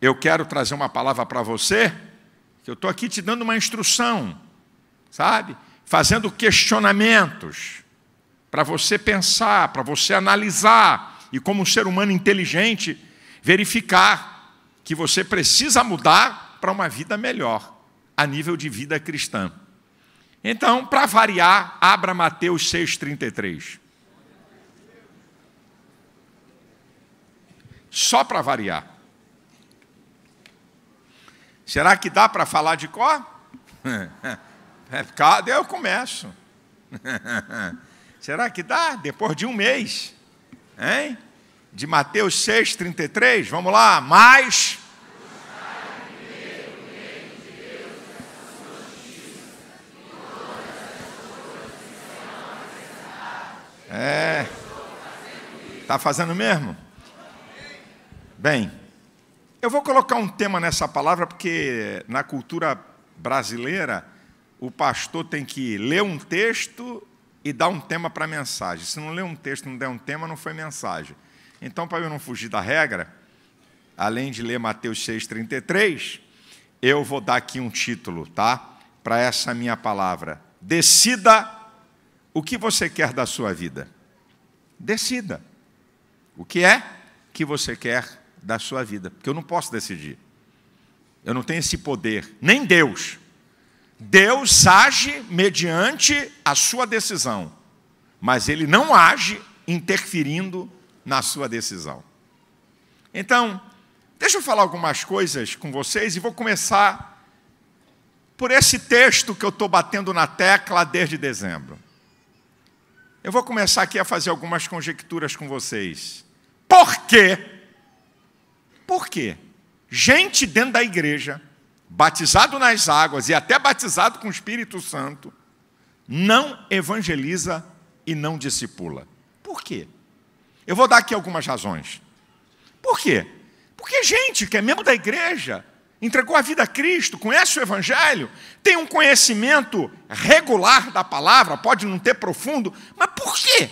eu quero trazer uma palavra para você, que eu estou aqui te dando uma instrução, sabe? Fazendo questionamentos para você pensar, para você analisar e, como um ser humano inteligente, verificar que você precisa mudar para uma vida melhor, a nível de vida cristã. Então, para variar, abra Mateus 33. Só para variar. Será que dá para falar de cor? É, Cada eu começo. Será que dá? Depois de um mês. Hein? De Mateus 6, 33, vamos lá, mais. É. Está fazendo mesmo? Bem. Eu vou colocar um tema nessa palavra, porque na cultura brasileira, o pastor tem que ler um texto e dar um tema para a mensagem. Se não ler um texto e não der um tema, não foi mensagem. Então, para eu não fugir da regra, além de ler Mateus 6,33, eu vou dar aqui um título, tá? Para essa minha palavra. Decida o que você quer da sua vida. Decida o que é que você quer da sua vida, porque eu não posso decidir. Eu não tenho esse poder, nem Deus. Deus age mediante a sua decisão, mas ele não age interferindo na sua decisão. Então, deixa eu falar algumas coisas com vocês e vou começar por esse texto que eu estou batendo na tecla desde dezembro. Eu vou começar aqui a fazer algumas conjecturas com vocês. Por quê? Por quê? Gente dentro da igreja, batizado nas águas e até batizado com o Espírito Santo, não evangeliza e não discipula. Por quê? Eu vou dar aqui algumas razões. Por quê? Porque gente que é membro da igreja, entregou a vida a Cristo, conhece o Evangelho, tem um conhecimento regular da palavra, pode não ter profundo, mas por quê?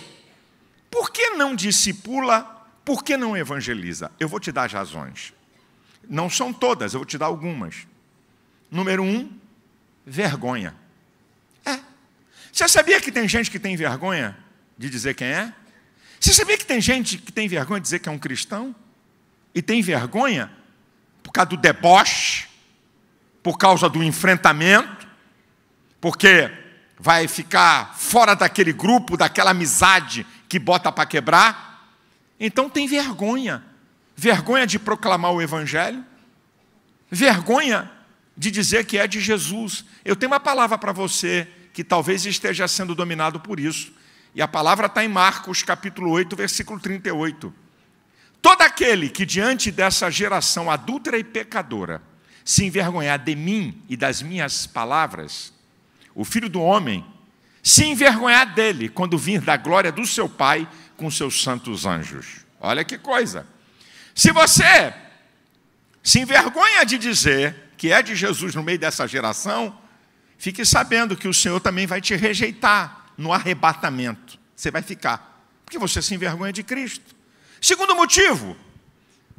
Por que não discipula por que não evangeliza? Eu vou te dar as razões. Não são todas, eu vou te dar algumas. Número um, vergonha. É. Você sabia que tem gente que tem vergonha de dizer quem é? Você sabia que tem gente que tem vergonha de dizer que é um cristão? E tem vergonha por causa do deboche, por causa do enfrentamento, porque vai ficar fora daquele grupo, daquela amizade que bota para quebrar. Então tem vergonha. Vergonha de proclamar o Evangelho, vergonha de dizer que é de Jesus. Eu tenho uma palavra para você que talvez esteja sendo dominado por isso. E a palavra está em Marcos, capítulo 8, versículo 38. Todo aquele que diante dessa geração adúltera e pecadora se envergonhar de mim e das minhas palavras, o filho do homem se envergonhar dele quando vir da glória do seu Pai com seus santos anjos. Olha que coisa. Se você se envergonha de dizer que é de Jesus no meio dessa geração, fique sabendo que o Senhor também vai te rejeitar no arrebatamento. Você vai ficar, porque você se envergonha de Cristo. Segundo motivo,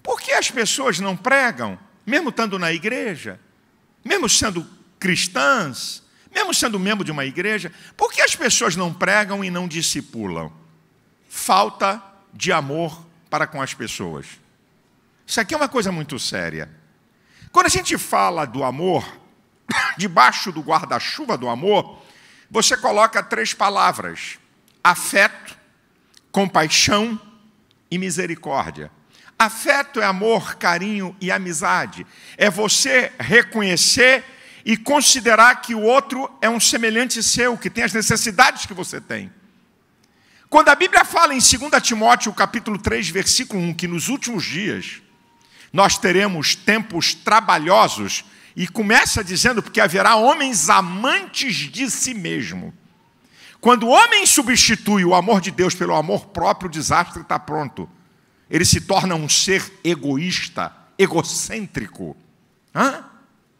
por que as pessoas não pregam, mesmo estando na igreja, mesmo sendo cristãs, mesmo sendo membro de uma igreja, por que as pessoas não pregam e não discipulam? falta de amor para com as pessoas. Isso aqui é uma coisa muito séria. Quando a gente fala do amor, debaixo do guarda-chuva do amor, você coloca três palavras: afeto, compaixão e misericórdia. Afeto é amor, carinho e amizade. É você reconhecer e considerar que o outro é um semelhante seu, que tem as necessidades que você tem. Quando a Bíblia fala em 2 Timóteo capítulo 3, versículo 1, que nos últimos dias nós teremos tempos trabalhosos, e começa dizendo porque haverá homens amantes de si mesmo. Quando o homem substitui o amor de Deus pelo amor próprio, o desastre está pronto. Ele se torna um ser egoísta, egocêntrico. Hã?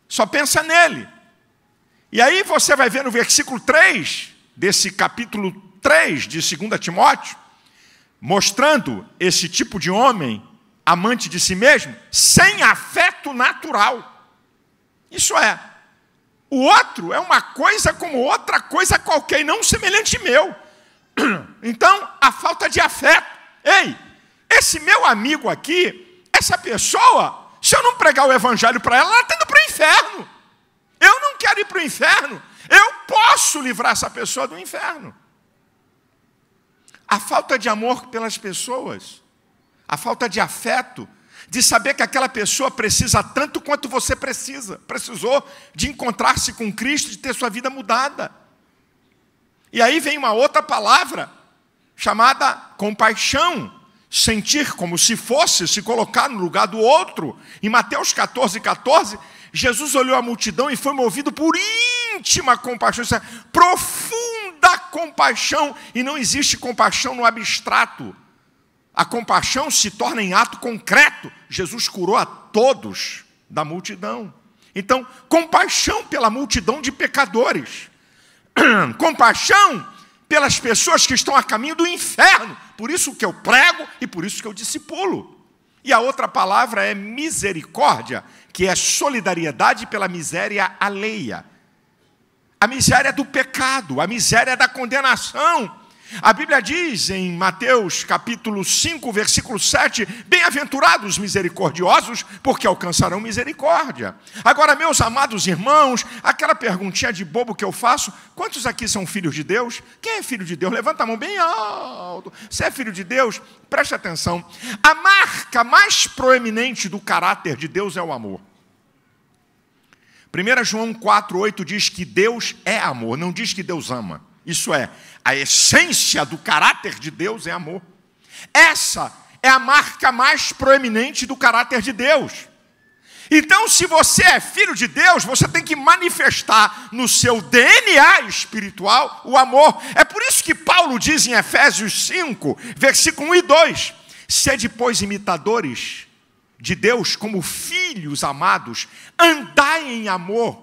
Só pensa nele. E aí você vai ver no versículo 3 desse capítulo 3 de 2 Timóteo, mostrando esse tipo de homem amante de si mesmo, sem afeto natural. Isso é. O outro é uma coisa como outra coisa qualquer, não semelhante meu. Então, a falta de afeto. Ei, esse meu amigo aqui, essa pessoa, se eu não pregar o evangelho para ela, ela está indo para o inferno. Eu não quero ir para o inferno. Eu posso livrar essa pessoa do inferno. A falta de amor pelas pessoas, a falta de afeto, de saber que aquela pessoa precisa tanto quanto você precisa, precisou de encontrar-se com Cristo, de ter sua vida mudada. E aí vem uma outra palavra chamada compaixão, sentir como se fosse, se colocar no lugar do outro. Em Mateus 14, 14, Jesus olhou a multidão e foi movido por íntima compaixão, isso é, profunda da compaixão, e não existe compaixão no abstrato. A compaixão se torna em ato concreto. Jesus curou a todos da multidão. Então, compaixão pela multidão de pecadores, compaixão pelas pessoas que estão a caminho do inferno. Por isso que eu prego e por isso que eu discipulo. E a outra palavra é misericórdia, que é solidariedade pela miséria alheia a miséria do pecado, a miséria da condenação. A Bíblia diz em Mateus capítulo 5, versículo 7: Bem-aventurados misericordiosos, porque alcançarão misericórdia. Agora, meus amados irmãos, aquela perguntinha de bobo que eu faço: quantos aqui são filhos de Deus? Quem é filho de Deus? Levanta a mão bem alto. Você é filho de Deus? Preste atenção. A marca mais proeminente do caráter de Deus é o amor. 1 João 4,8 diz que Deus é amor, não diz que Deus ama. Isso é, a essência do caráter de Deus é amor. Essa é a marca mais proeminente do caráter de Deus. Então, se você é filho de Deus, você tem que manifestar no seu DNA espiritual o amor. É por isso que Paulo diz em Efésios 5, versículo 1 e 2: Sede, pois, imitadores de Deus como filhos amados, andai em amor,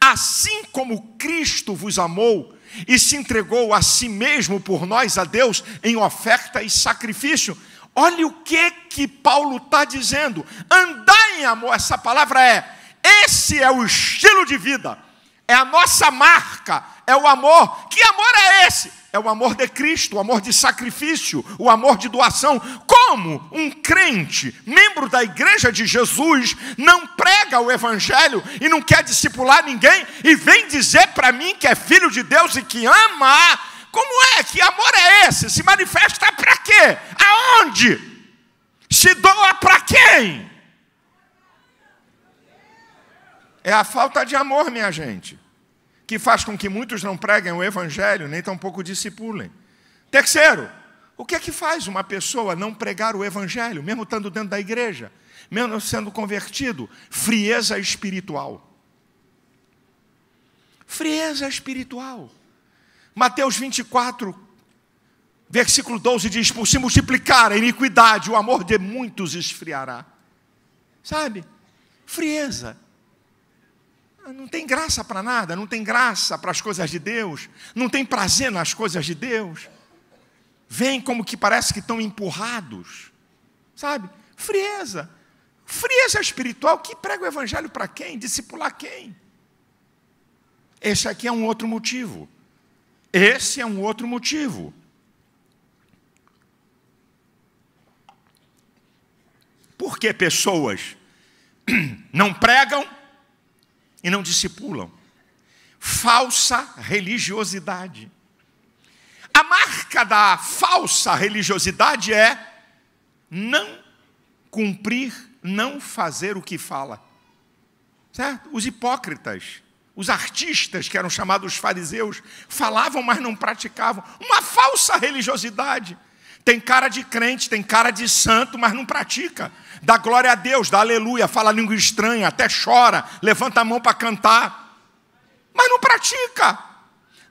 assim como Cristo vos amou e se entregou a si mesmo por nós a Deus em oferta e sacrifício. Olha o que que Paulo está dizendo. Andai em amor, essa palavra é. Esse é o estilo de vida. É a nossa marca. É o amor. Que amor é esse? É o amor de Cristo, o amor de sacrifício, o amor de doação como um crente, membro da igreja de Jesus, não prega o Evangelho e não quer discipular ninguém e vem dizer para mim que é filho de Deus e que ama? Como é? Que amor é esse? Se manifesta para quê? Aonde? Se doa para quem? É a falta de amor, minha gente, que faz com que muitos não preguem o Evangelho, nem tampouco discipulem. Terceiro, o que é que faz uma pessoa não pregar o evangelho, mesmo estando dentro da igreja, mesmo sendo convertido? Frieza espiritual. Frieza espiritual. Mateus 24, versículo 12 diz: Por se multiplicar a iniquidade, o amor de muitos esfriará. Sabe? Frieza. Não tem graça para nada, não tem graça para as coisas de Deus, não tem prazer nas coisas de Deus vêm como que parece que estão empurrados, sabe? Frieza. Frieza espiritual que prega o evangelho para quem? Discipular quem? Esse aqui é um outro motivo. Esse é um outro motivo. Por que pessoas não pregam e não discipulam? Falsa religiosidade. A marca da falsa religiosidade é não cumprir, não fazer o que fala. Certo? Os hipócritas, os artistas que eram chamados fariseus, falavam, mas não praticavam. Uma falsa religiosidade. Tem cara de crente, tem cara de santo, mas não pratica. Dá glória a Deus, dá aleluia, fala língua estranha, até chora, levanta a mão para cantar, mas não pratica.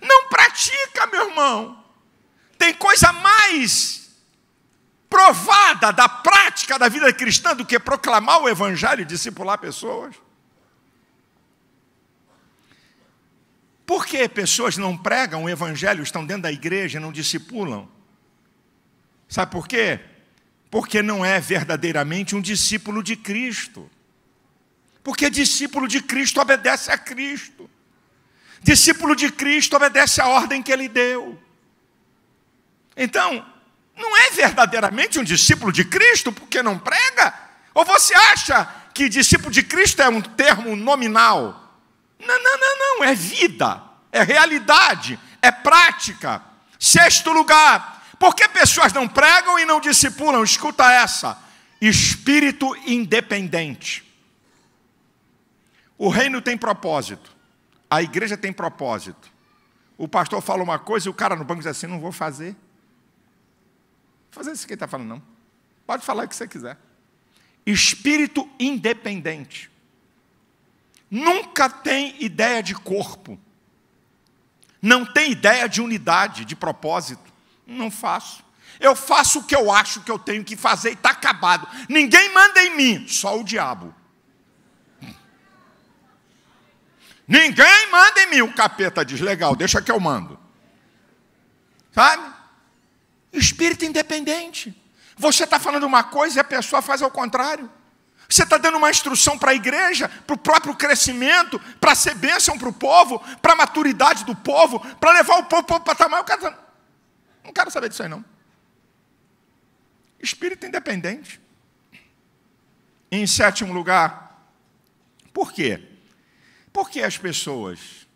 Não pratica, meu irmão tem coisa mais provada da prática da vida cristã do que proclamar o evangelho e discipular pessoas? Por que pessoas não pregam o evangelho, estão dentro da igreja e não discipulam? Sabe por quê? Porque não é verdadeiramente um discípulo de Cristo. Porque discípulo de Cristo obedece a Cristo. Discípulo de Cristo obedece à ordem que ele deu. Então, não é verdadeiramente um discípulo de Cristo porque não prega? Ou você acha que discípulo de Cristo é um termo nominal? Não, não, não, não, é vida, é realidade, é prática. Sexto lugar, por que pessoas não pregam e não discipulam? Escuta essa: espírito independente. O reino tem propósito, a igreja tem propósito. O pastor fala uma coisa e o cara no banco diz assim: não vou fazer fazer isso que ele está falando, não. Pode falar o que você quiser. Espírito independente. Nunca tem ideia de corpo. Não tem ideia de unidade, de propósito. Não faço. Eu faço o que eu acho que eu tenho que fazer e está acabado. Ninguém manda em mim, só o diabo. Ninguém manda em mim. O capeta diz: legal, deixa que eu mando. Sabe? Espírito independente. Você está falando uma coisa e a pessoa faz ao contrário. Você está dando uma instrução para a igreja, para o próprio crescimento, para ser bênção para o povo, para a maturidade do povo, para levar o povo para o patamar. O cara tá... Não quero saber disso aí, não. Espírito independente. Em sétimo lugar, por quê? Por que as pessoas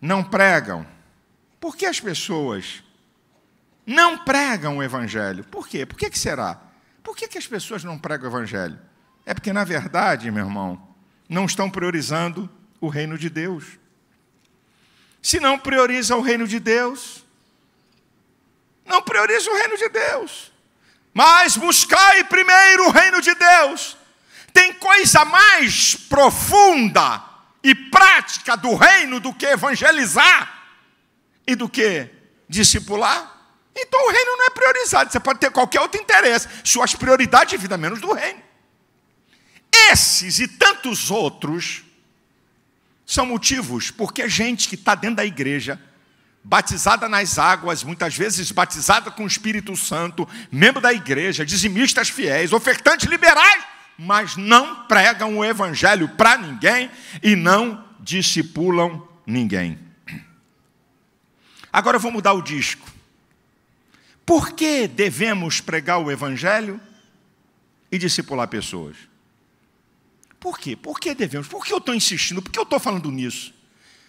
não pregam? Por que as pessoas não pregam o Evangelho. Por quê? Por que, que será? Por que, que as pessoas não pregam o Evangelho? É porque, na verdade, meu irmão, não estão priorizando o reino de Deus. Se não prioriza o reino de Deus, não prioriza o reino de Deus. Mas buscai primeiro o reino de Deus. Tem coisa mais profunda e prática do reino do que evangelizar e do que discipular? Então o reino não é priorizado. Você pode ter qualquer outro interesse. Suas prioridades de vida menos do reino. Esses e tantos outros são motivos porque gente que está dentro da igreja, batizada nas águas, muitas vezes batizada com o Espírito Santo, membro da igreja, dizimistas fiéis, ofertantes liberais, mas não pregam o evangelho para ninguém e não discipulam ninguém. Agora eu vou mudar o disco. Por que devemos pregar o Evangelho e discipular pessoas? Por quê? Por que devemos? Por que eu estou insistindo? Por que eu estou falando nisso?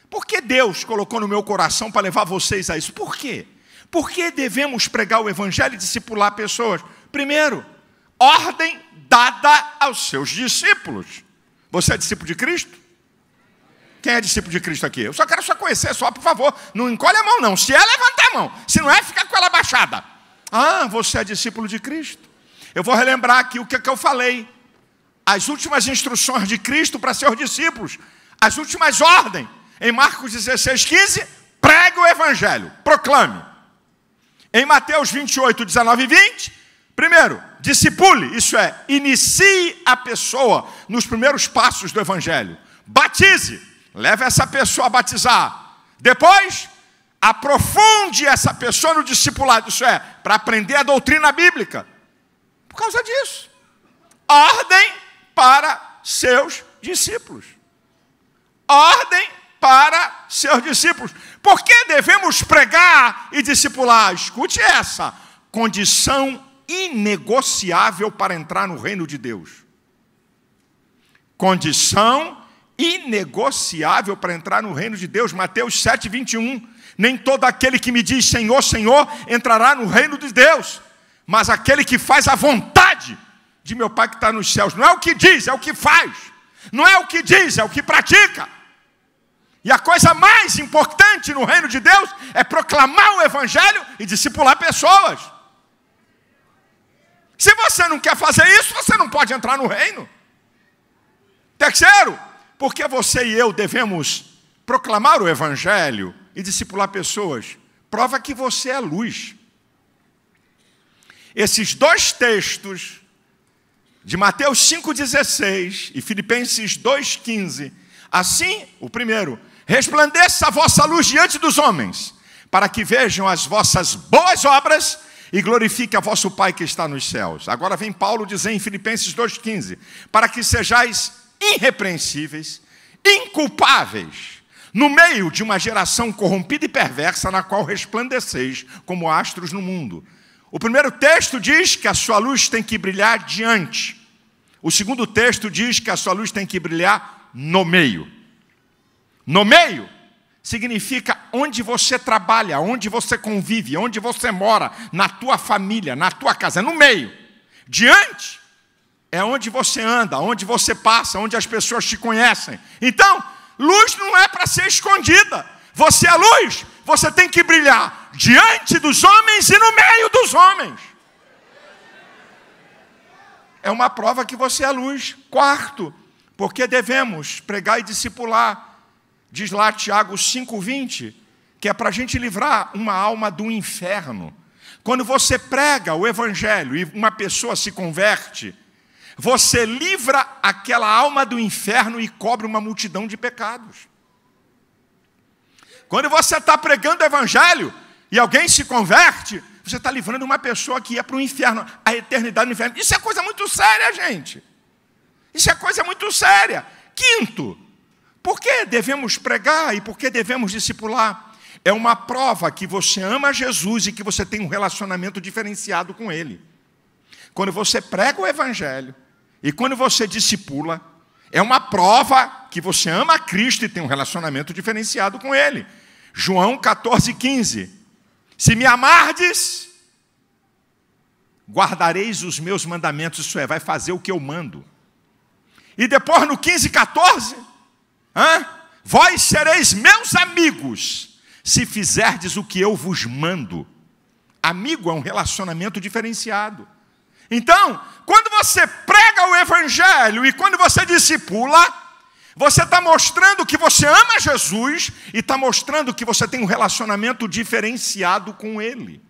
Por que Deus colocou no meu coração para levar vocês a isso? Por quê? Por que devemos pregar o Evangelho e discipular pessoas? Primeiro, ordem dada aos seus discípulos. Você é discípulo de Cristo? Quem é discípulo de Cristo aqui? Eu só quero só conhecer, só por favor. Não encolhe a mão, não. Se é, levantar a mão. Se não é, fica com ela baixada. Ah, você é discípulo de Cristo. Eu vou relembrar aqui o que, é que eu falei. As últimas instruções de Cristo para seus discípulos. As últimas ordens. Em Marcos 16, 15, pregue o evangelho, proclame. Em Mateus 28, 19 e 20, primeiro, discipule, isso é, inicie a pessoa nos primeiros passos do evangelho. Batize, Leve essa pessoa a batizar. Depois, aprofunde essa pessoa no discipulado, isso é, para aprender a doutrina bíblica. Por causa disso. Ordem para seus discípulos. Ordem para seus discípulos. Por que devemos pregar e discipular? Escute essa. Condição inegociável para entrar no reino de Deus. Condição inegociável para entrar no reino de Deus. Mateus 7, 21. Nem todo aquele que me diz Senhor, Senhor entrará no reino de Deus, mas aquele que faz a vontade de meu Pai que está nos céus. Não é o que diz, é o que faz. Não é o que diz, é o que pratica. E a coisa mais importante no reino de Deus é proclamar o Evangelho e discipular pessoas. Se você não quer fazer isso, você não pode entrar no reino. Terceiro, porque você e eu devemos proclamar o Evangelho e discipular pessoas? Prova que você é luz. Esses dois textos, de Mateus 5,16 e Filipenses 2,15, assim, o primeiro, resplandeça a vossa luz diante dos homens, para que vejam as vossas boas obras e glorifique a vosso Pai que está nos céus. Agora vem Paulo dizer em Filipenses 2,15: para que sejais irrepreensíveis, inculpáveis, no meio de uma geração corrompida e perversa na qual resplandeceis como astros no mundo. O primeiro texto diz que a sua luz tem que brilhar diante. O segundo texto diz que a sua luz tem que brilhar no meio. No meio significa onde você trabalha, onde você convive, onde você mora, na tua família, na tua casa, no meio. Diante é onde você anda, onde você passa, onde as pessoas te conhecem. Então, luz não é para ser escondida. Você é luz, você tem que brilhar diante dos homens e no meio dos homens. É uma prova que você é luz. Quarto, porque devemos pregar e discipular, diz lá Tiago 5,20, que é para a gente livrar uma alma do inferno. Quando você prega o evangelho e uma pessoa se converte, você livra aquela alma do inferno e cobre uma multidão de pecados. Quando você está pregando o evangelho e alguém se converte, você está livrando uma pessoa que ia para o inferno, a eternidade no inferno. Isso é coisa muito séria, gente. Isso é coisa muito séria. Quinto, por que devemos pregar e por que devemos discipular? É uma prova que você ama Jesus e que você tem um relacionamento diferenciado com Ele. Quando você prega o Evangelho, e quando você discipula, é uma prova que você ama a Cristo e tem um relacionamento diferenciado com Ele. João 14, 15. Se me amardes, guardareis os meus mandamentos, isso é, vai fazer o que eu mando. E depois no 15, 14, hã? vós sereis meus amigos, se fizerdes o que eu vos mando. Amigo é um relacionamento diferenciado. Então, quando você prega o Evangelho e quando você discipula, você está mostrando que você ama Jesus e está mostrando que você tem um relacionamento diferenciado com Ele.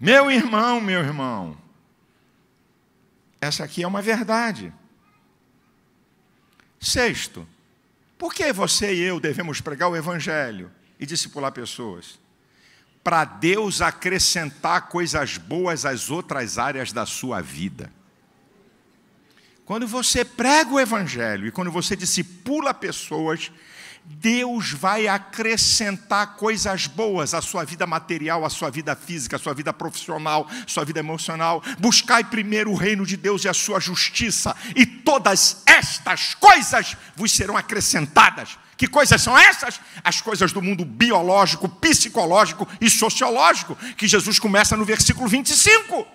Meu irmão, meu irmão, essa aqui é uma verdade. Sexto, por que você e eu devemos pregar o Evangelho e discipular pessoas? para Deus acrescentar coisas boas às outras áreas da sua vida. Quando você prega o Evangelho e quando você discipula pessoas, Deus vai acrescentar coisas boas à sua vida material, à sua vida física, à sua vida profissional, à sua vida emocional. Buscai primeiro o reino de Deus e a sua justiça, e todas estas coisas vos serão acrescentadas. Que coisas são essas? As coisas do mundo biológico, psicológico e sociológico, que Jesus começa no versículo 25.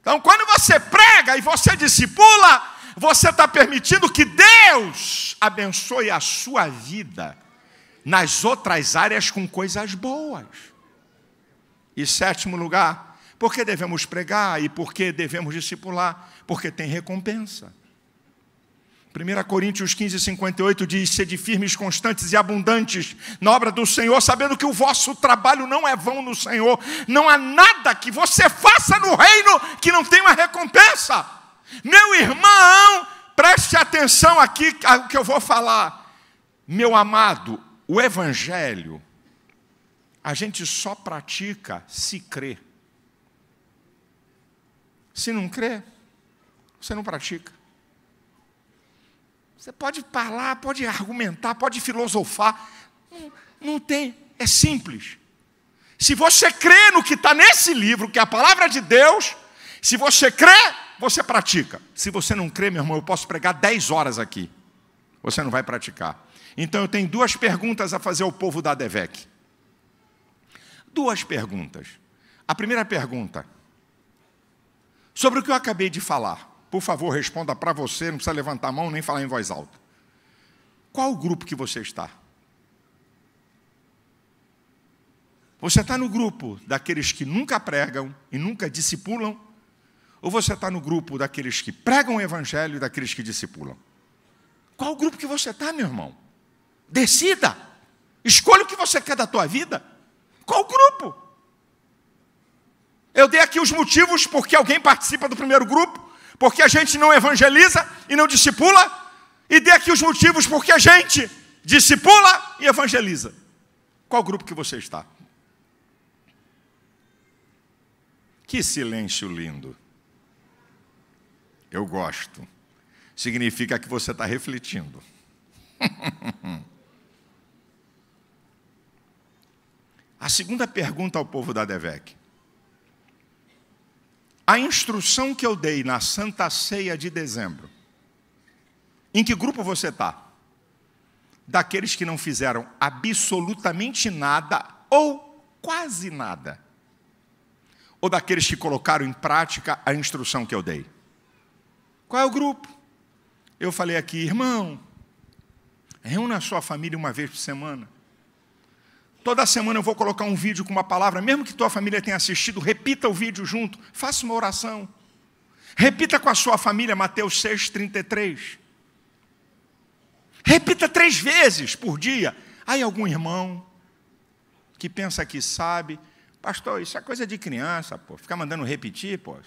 Então, quando você prega e você discipula, você está permitindo que Deus abençoe a sua vida nas outras áreas com coisas boas. E sétimo lugar, por que devemos pregar e por que devemos discipular? Porque tem recompensa. 1 Coríntios 15, 58 diz: Sede firmes, constantes e abundantes na obra do Senhor, sabendo que o vosso trabalho não é vão no Senhor. Não há nada que você faça no reino que não tenha uma recompensa. Meu irmão, preste atenção aqui ao que eu vou falar. Meu amado, o Evangelho, a gente só pratica se crer. Se não crer, você não pratica. Você pode falar, pode argumentar, pode filosofar. Não, não tem, é simples. Se você crê no que está nesse livro, que é a palavra de Deus, se você crê, você pratica. Se você não crê, meu irmão, eu posso pregar 10 horas aqui. Você não vai praticar. Então eu tenho duas perguntas a fazer ao povo da Devec. Duas perguntas. A primeira pergunta, sobre o que eu acabei de falar. Por favor, responda para você, não precisa levantar a mão nem falar em voz alta. Qual grupo que você está? Você está no grupo daqueles que nunca pregam e nunca discipulam? Ou você está no grupo daqueles que pregam o evangelho e daqueles que discipulam? Qual grupo que você está, meu irmão? Decida. Escolha o que você quer da tua vida. Qual grupo? Eu dei aqui os motivos porque alguém participa do primeiro grupo, porque a gente não evangeliza e não discipula, e dê aqui os motivos porque a gente discipula e evangeliza. Qual grupo que você está? Que silêncio lindo. Eu gosto. Significa que você está refletindo. a segunda pergunta ao povo da DEVEC: a instrução que eu dei na Santa Ceia de dezembro. Em que grupo você está? Daqueles que não fizeram absolutamente nada ou quase nada? Ou daqueles que colocaram em prática a instrução que eu dei? Qual é o grupo? Eu falei aqui, irmão, reúna a sua família uma vez por semana Toda semana eu vou colocar um vídeo com uma palavra, mesmo que tua família tenha assistido, repita o vídeo junto, faça uma oração. Repita com a sua família Mateus 6:33. Repita três vezes por dia. Aí algum irmão que pensa que sabe, pastor, isso é coisa de criança, pô. Ficar mandando repetir, pô. Não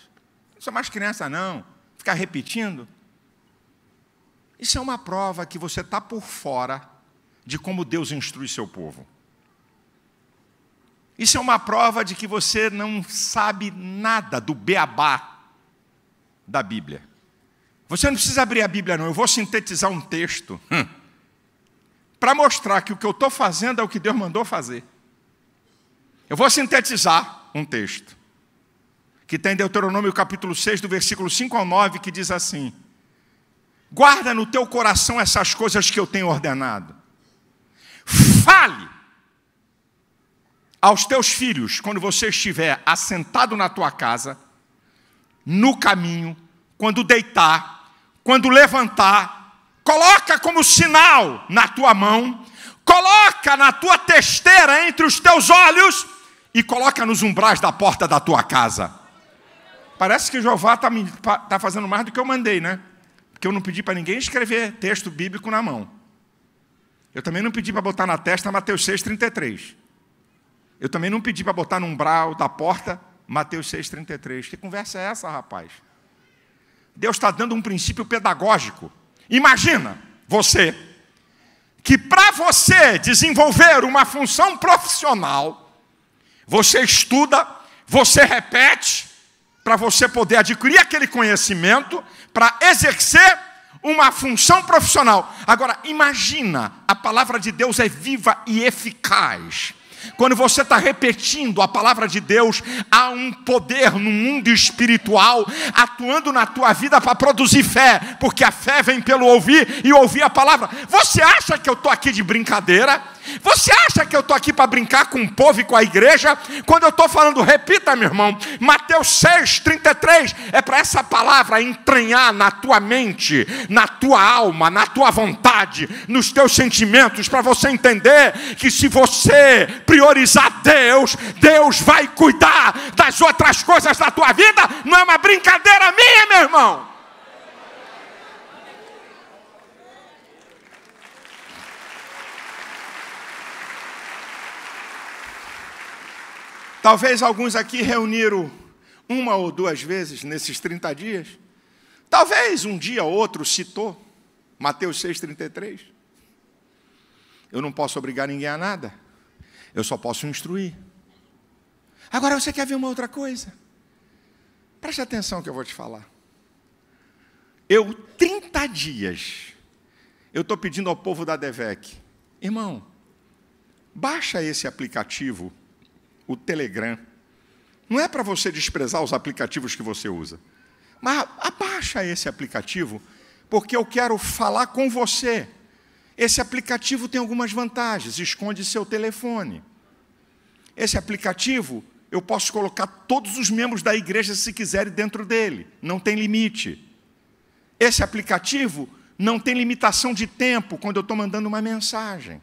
sou mais criança não. Ficar repetindo. Isso é uma prova que você está por fora de como Deus instrui seu povo. Isso é uma prova de que você não sabe nada do beabá da Bíblia. Você não precisa abrir a Bíblia, não. Eu vou sintetizar um texto hum, para mostrar que o que eu estou fazendo é o que Deus mandou fazer. Eu vou sintetizar um texto que tem Deuteronômio capítulo 6, do versículo 5 ao 9, que diz assim: Guarda no teu coração essas coisas que eu tenho ordenado. Fale aos teus filhos, quando você estiver assentado na tua casa, no caminho, quando deitar, quando levantar, coloca como sinal na tua mão, coloca na tua testeira entre os teus olhos e coloca nos umbrais da porta da tua casa. Parece que Jeová está tá fazendo mais do que eu mandei, né? Porque eu não pedi para ninguém escrever texto bíblico na mão. Eu também não pedi para botar na testa Mateus 6 33 eu também não pedi para botar no umbral da porta Mateus 6,33. Que conversa é essa, rapaz? Deus está dando um princípio pedagógico. Imagina você que para você desenvolver uma função profissional, você estuda, você repete, para você poder adquirir aquele conhecimento, para exercer uma função profissional. Agora, imagina, a palavra de Deus é viva e eficaz. Quando você está repetindo a palavra de Deus, há um poder no mundo espiritual atuando na tua vida para produzir fé, porque a fé vem pelo ouvir e ouvir a palavra. Você acha que eu estou aqui de brincadeira? Você acha que eu estou aqui para brincar com o povo e com a igreja? Quando eu estou falando, repita, meu irmão, Mateus 6, 33, é para essa palavra entranhar na tua mente, na tua alma, na tua vontade, nos teus sentimentos, para você entender que se você priorizar Deus, Deus vai cuidar das outras coisas da tua vida, não é uma brincadeira minha, meu irmão. Talvez alguns aqui reuniram uma ou duas vezes nesses 30 dias. Talvez um dia ou outro citou Mateus 6,33. Eu não posso obrigar ninguém a nada. Eu só posso instruir. Agora você quer ver uma outra coisa? Preste atenção que eu vou te falar. Eu, 30 dias, eu estou pedindo ao povo da DEVEC, irmão, baixa esse aplicativo o Telegram. Não é para você desprezar os aplicativos que você usa. Mas abaixa esse aplicativo, porque eu quero falar com você. Esse aplicativo tem algumas vantagens, esconde seu telefone. Esse aplicativo, eu posso colocar todos os membros da igreja, se quiserem, dentro dele, não tem limite. Esse aplicativo não tem limitação de tempo quando eu estou mandando uma mensagem.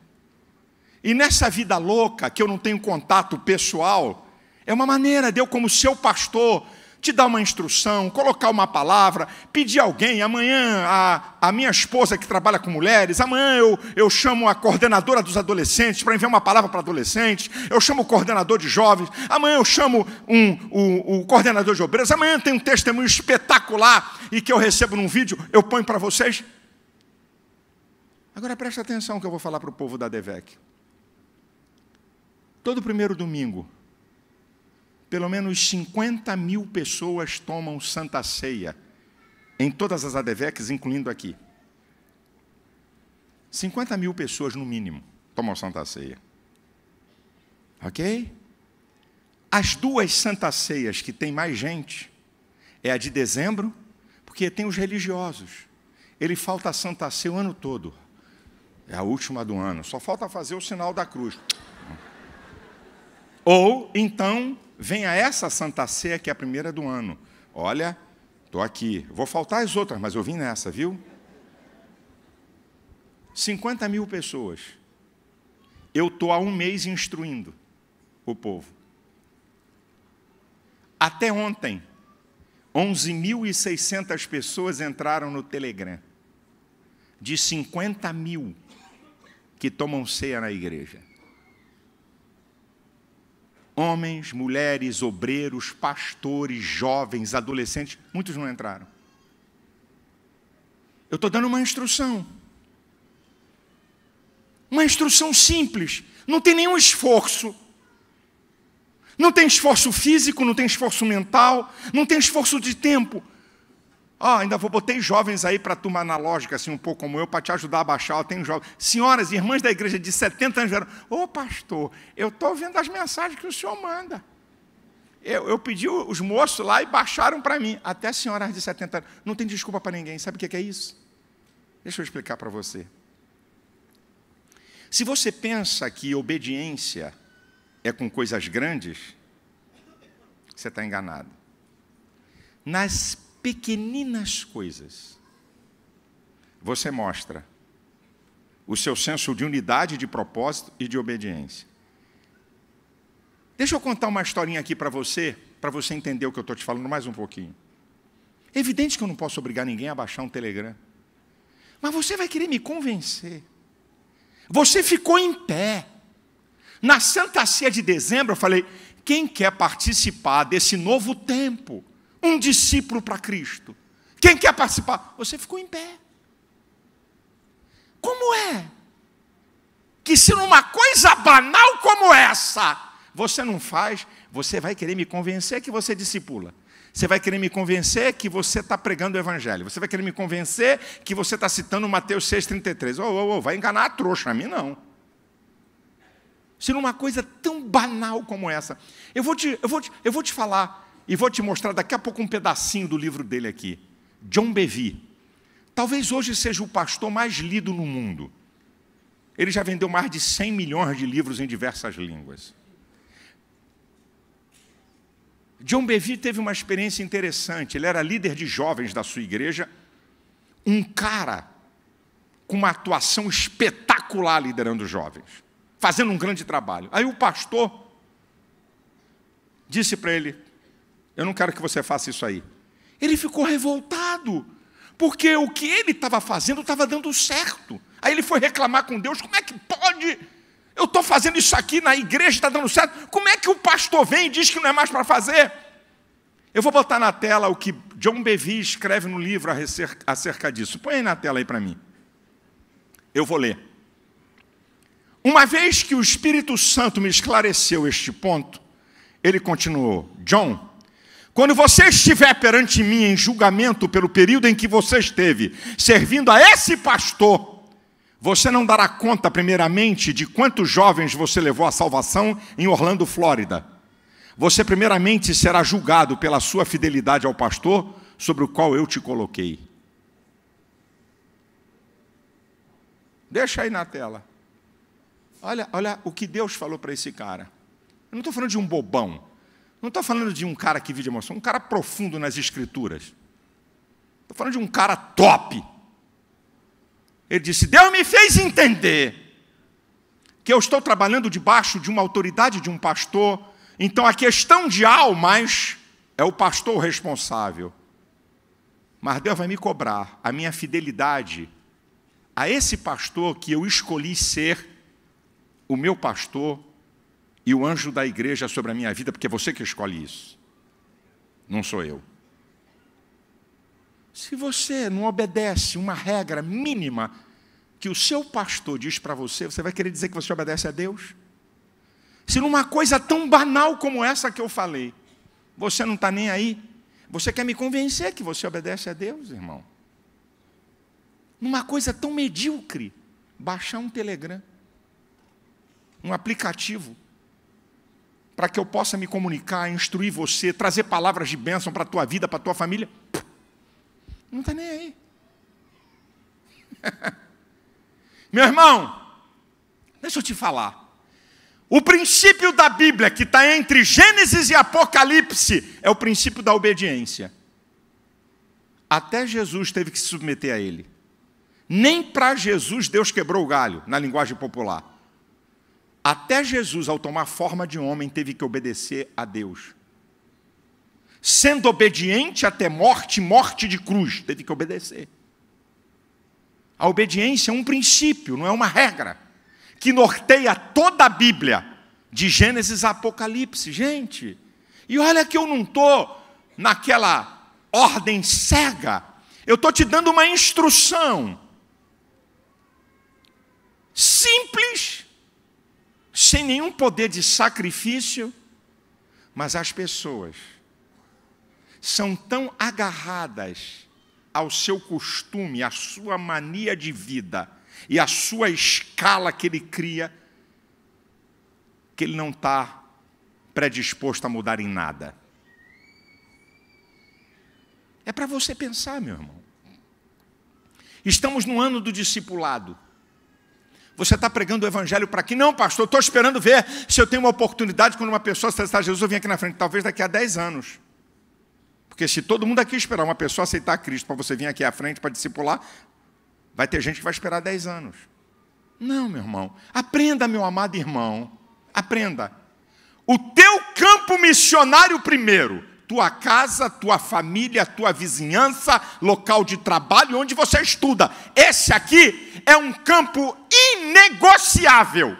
E nessa vida louca, que eu não tenho contato pessoal, é uma maneira de eu, como seu pastor, te dar uma instrução, colocar uma palavra, pedir alguém, amanhã a, a minha esposa que trabalha com mulheres, amanhã eu, eu chamo a coordenadora dos adolescentes para enviar uma palavra para adolescentes, eu chamo o coordenador de jovens, amanhã eu chamo um, o, o coordenador de obreiros, amanhã tem um testemunho espetacular e que eu recebo num vídeo, eu ponho para vocês. Agora preste atenção que eu vou falar para o povo da DEVEC. Todo primeiro domingo, pelo menos 50 mil pessoas tomam Santa Ceia, em todas as ADVECs, incluindo aqui. 50 mil pessoas, no mínimo, tomam Santa Ceia. Ok? As duas Santa Ceias que tem mais gente é a de dezembro, porque tem os religiosos. Ele falta a Santa Ceia o ano todo. É a última do ano. Só falta fazer o sinal da cruz. Ou então venha essa Santa Ceia, que é a primeira do ano. Olha, estou aqui. Vou faltar as outras, mas eu vim nessa, viu? 50 mil pessoas. Eu estou há um mês instruindo o povo. Até ontem, 11.600 pessoas entraram no Telegram. De 50 mil que tomam ceia na igreja. Homens, mulheres, obreiros, pastores, jovens, adolescentes, muitos não entraram. Eu estou dando uma instrução. Uma instrução simples, não tem nenhum esforço. Não tem esforço físico, não tem esforço mental, não tem esforço de tempo. Ó, oh, ah, ainda vou botei jovens aí para a turma analógica, assim, um pouco como eu, para te ajudar a baixar. tem jovens. Senhoras, irmãs da igreja de 70 anos vieram. Ô, oh, pastor, eu estou ouvindo as mensagens que o senhor manda. Eu, eu pedi os moços lá e baixaram para mim. Até senhoras de 70 anos. Não tem desculpa para ninguém. Sabe o que é isso? Deixa eu explicar para você. Se você pensa que obediência é com coisas grandes, você está enganado. Nas pequeninas coisas, você mostra o seu senso de unidade de propósito e de obediência. Deixa eu contar uma historinha aqui para você, para você entender o que eu estou te falando mais um pouquinho. É evidente que eu não posso obrigar ninguém a baixar um Telegram. Mas você vai querer me convencer. Você ficou em pé. Na Santa Ceia de dezembro, eu falei: quem quer participar desse novo tempo? um discípulo para Cristo. Quem quer participar? Você ficou em pé. Como é que se numa coisa banal como essa você não faz, você vai querer me convencer que você discipula. Você vai querer me convencer que você está pregando o Evangelho. Você vai querer me convencer que você está citando Mateus 6,33. Oh, oh, oh, vai enganar a trouxa, a mim não. Se numa coisa tão banal como essa, eu vou te, eu vou te, eu vou te falar, e vou te mostrar daqui a pouco um pedacinho do livro dele aqui. John Bevy. Talvez hoje seja o pastor mais lido no mundo. Ele já vendeu mais de 100 milhões de livros em diversas línguas. John Bevy teve uma experiência interessante. Ele era líder de jovens da sua igreja, um cara com uma atuação espetacular liderando jovens, fazendo um grande trabalho. Aí o pastor disse para ele: eu não quero que você faça isso aí. Ele ficou revoltado, porque o que ele estava fazendo estava dando certo. Aí ele foi reclamar com Deus: como é que pode? Eu estou fazendo isso aqui na igreja, está dando certo. Como é que o pastor vem e diz que não é mais para fazer? Eu vou botar na tela o que John Bevi escreve no livro acerca disso. Põe aí na tela aí para mim. Eu vou ler. Uma vez que o Espírito Santo me esclareceu este ponto, ele continuou: John, quando você estiver perante mim em julgamento pelo período em que você esteve servindo a esse pastor, você não dará conta, primeiramente, de quantos jovens você levou à salvação em Orlando, Flórida. Você, primeiramente, será julgado pela sua fidelidade ao pastor sobre o qual eu te coloquei. Deixa aí na tela. Olha, olha o que Deus falou para esse cara. Eu não estou falando de um bobão. Não estou falando de um cara que vive de emoção, um cara profundo nas escrituras. Estou falando de um cara top. Ele disse: Deus me fez entender que eu estou trabalhando debaixo de uma autoridade de um pastor, então a questão de almas é o pastor responsável. Mas Deus vai me cobrar a minha fidelidade a esse pastor que eu escolhi ser o meu pastor e o anjo da igreja sobre a minha vida, porque é você que escolhe isso, não sou eu. Se você não obedece uma regra mínima que o seu pastor diz para você, você vai querer dizer que você obedece a Deus? Se numa coisa tão banal como essa que eu falei, você não está nem aí, você quer me convencer que você obedece a Deus, irmão? Numa coisa tão medíocre, baixar um Telegram, um aplicativo, para que eu possa me comunicar, instruir você, trazer palavras de bênção para a tua vida, para a tua família. Não está nem aí. Meu irmão, deixa eu te falar. O princípio da Bíblia que está entre Gênesis e Apocalipse é o princípio da obediência. Até Jesus teve que se submeter a ele. Nem para Jesus Deus quebrou o galho, na linguagem popular. Até Jesus, ao tomar forma de homem, teve que obedecer a Deus. Sendo obediente até morte, morte de cruz, teve que obedecer. A obediência é um princípio, não é uma regra, que norteia toda a Bíblia, de Gênesis a Apocalipse. Gente, e olha que eu não estou naquela ordem cega, eu estou te dando uma instrução simples sem nenhum poder de sacrifício, mas as pessoas são tão agarradas ao seu costume, à sua mania de vida e à sua escala que ele cria, que ele não está predisposto a mudar em nada. É para você pensar, meu irmão. Estamos no ano do discipulado. Você está pregando o evangelho para quem? Não, pastor, estou esperando ver se eu tenho uma oportunidade quando uma pessoa aceitar Jesus, eu vim aqui na frente, talvez daqui a 10 anos. Porque se todo mundo aqui esperar uma pessoa aceitar Cristo para você vir aqui à frente para discipular, vai ter gente que vai esperar 10 anos. Não, meu irmão. Aprenda, meu amado irmão. Aprenda. O teu campo missionário primeiro tua casa, tua família, tua vizinhança, local de trabalho, onde você estuda. Esse aqui é um campo inegociável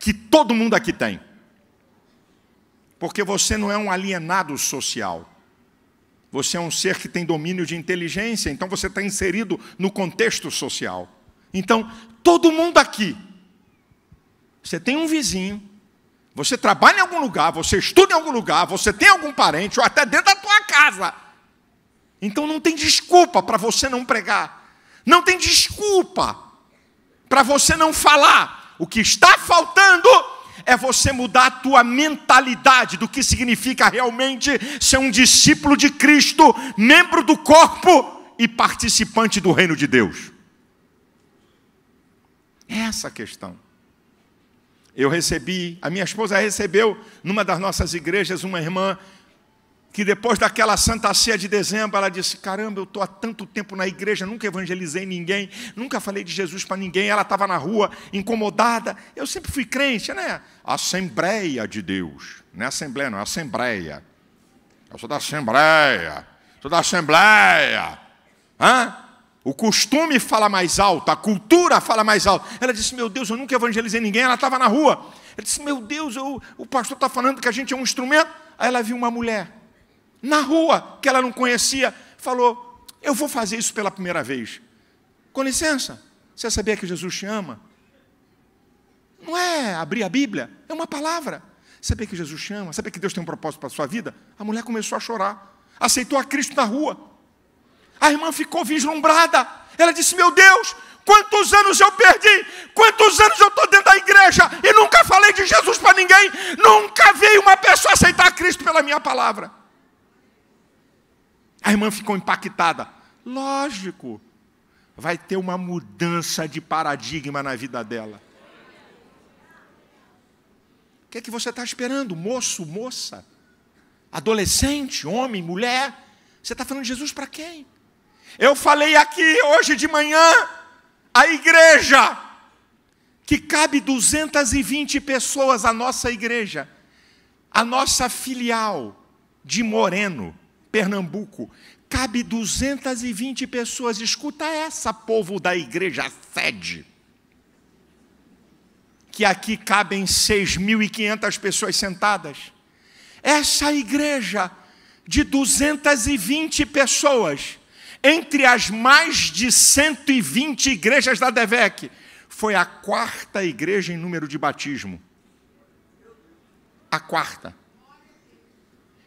que todo mundo aqui tem. Porque você não é um alienado social. Você é um ser que tem domínio de inteligência, então você está inserido no contexto social. Então, todo mundo aqui. Você tem um vizinho você trabalha em algum lugar, você estuda em algum lugar, você tem algum parente, ou até dentro da tua casa. Então não tem desculpa para você não pregar. Não tem desculpa para você não falar. O que está faltando é você mudar a tua mentalidade do que significa realmente ser um discípulo de Cristo, membro do corpo e participante do reino de Deus. É essa a questão. Eu recebi, a minha esposa recebeu numa das nossas igrejas uma irmã que depois daquela santa ceia de dezembro, ela disse: Caramba, eu estou há tanto tempo na igreja, nunca evangelizei ninguém, nunca falei de Jesus para ninguém. Ela estava na rua, incomodada. Eu sempre fui crente, né? Assembleia de Deus. Não é assembleia, não, é assembleia. Eu sou da assembleia. Sou da assembleia. Hã? O costume fala mais alto, a cultura fala mais alto. Ela disse: Meu Deus, eu nunca evangelizei ninguém. Ela estava na rua. Ela disse: Meu Deus, eu, o pastor está falando que a gente é um instrumento. Aí ela viu uma mulher na rua que ela não conhecia. Falou: Eu vou fazer isso pela primeira vez. Com licença, você sabia que Jesus te ama? Não é abrir a Bíblia, é uma palavra. Saber que Jesus te ama? que Deus tem um propósito para a sua vida? A mulher começou a chorar. Aceitou a Cristo na rua. A irmã ficou vislumbrada. Ela disse: Meu Deus, quantos anos eu perdi, quantos anos eu estou dentro da igreja e nunca falei de Jesus para ninguém, nunca vi uma pessoa aceitar Cristo pela minha palavra. A irmã ficou impactada. Lógico, vai ter uma mudança de paradigma na vida dela. O que é que você está esperando, moço, moça? Adolescente, homem, mulher? Você está falando de Jesus para quem? Eu falei aqui hoje de manhã, a igreja, que cabe 220 pessoas, a nossa igreja, a nossa filial de Moreno, Pernambuco, cabe 220 pessoas. Escuta essa, povo da igreja sede. Que aqui cabem 6.500 pessoas sentadas. Essa igreja de 220 pessoas entre as mais de 120 igrejas da DEVEC, foi a quarta igreja em número de batismo. A quarta.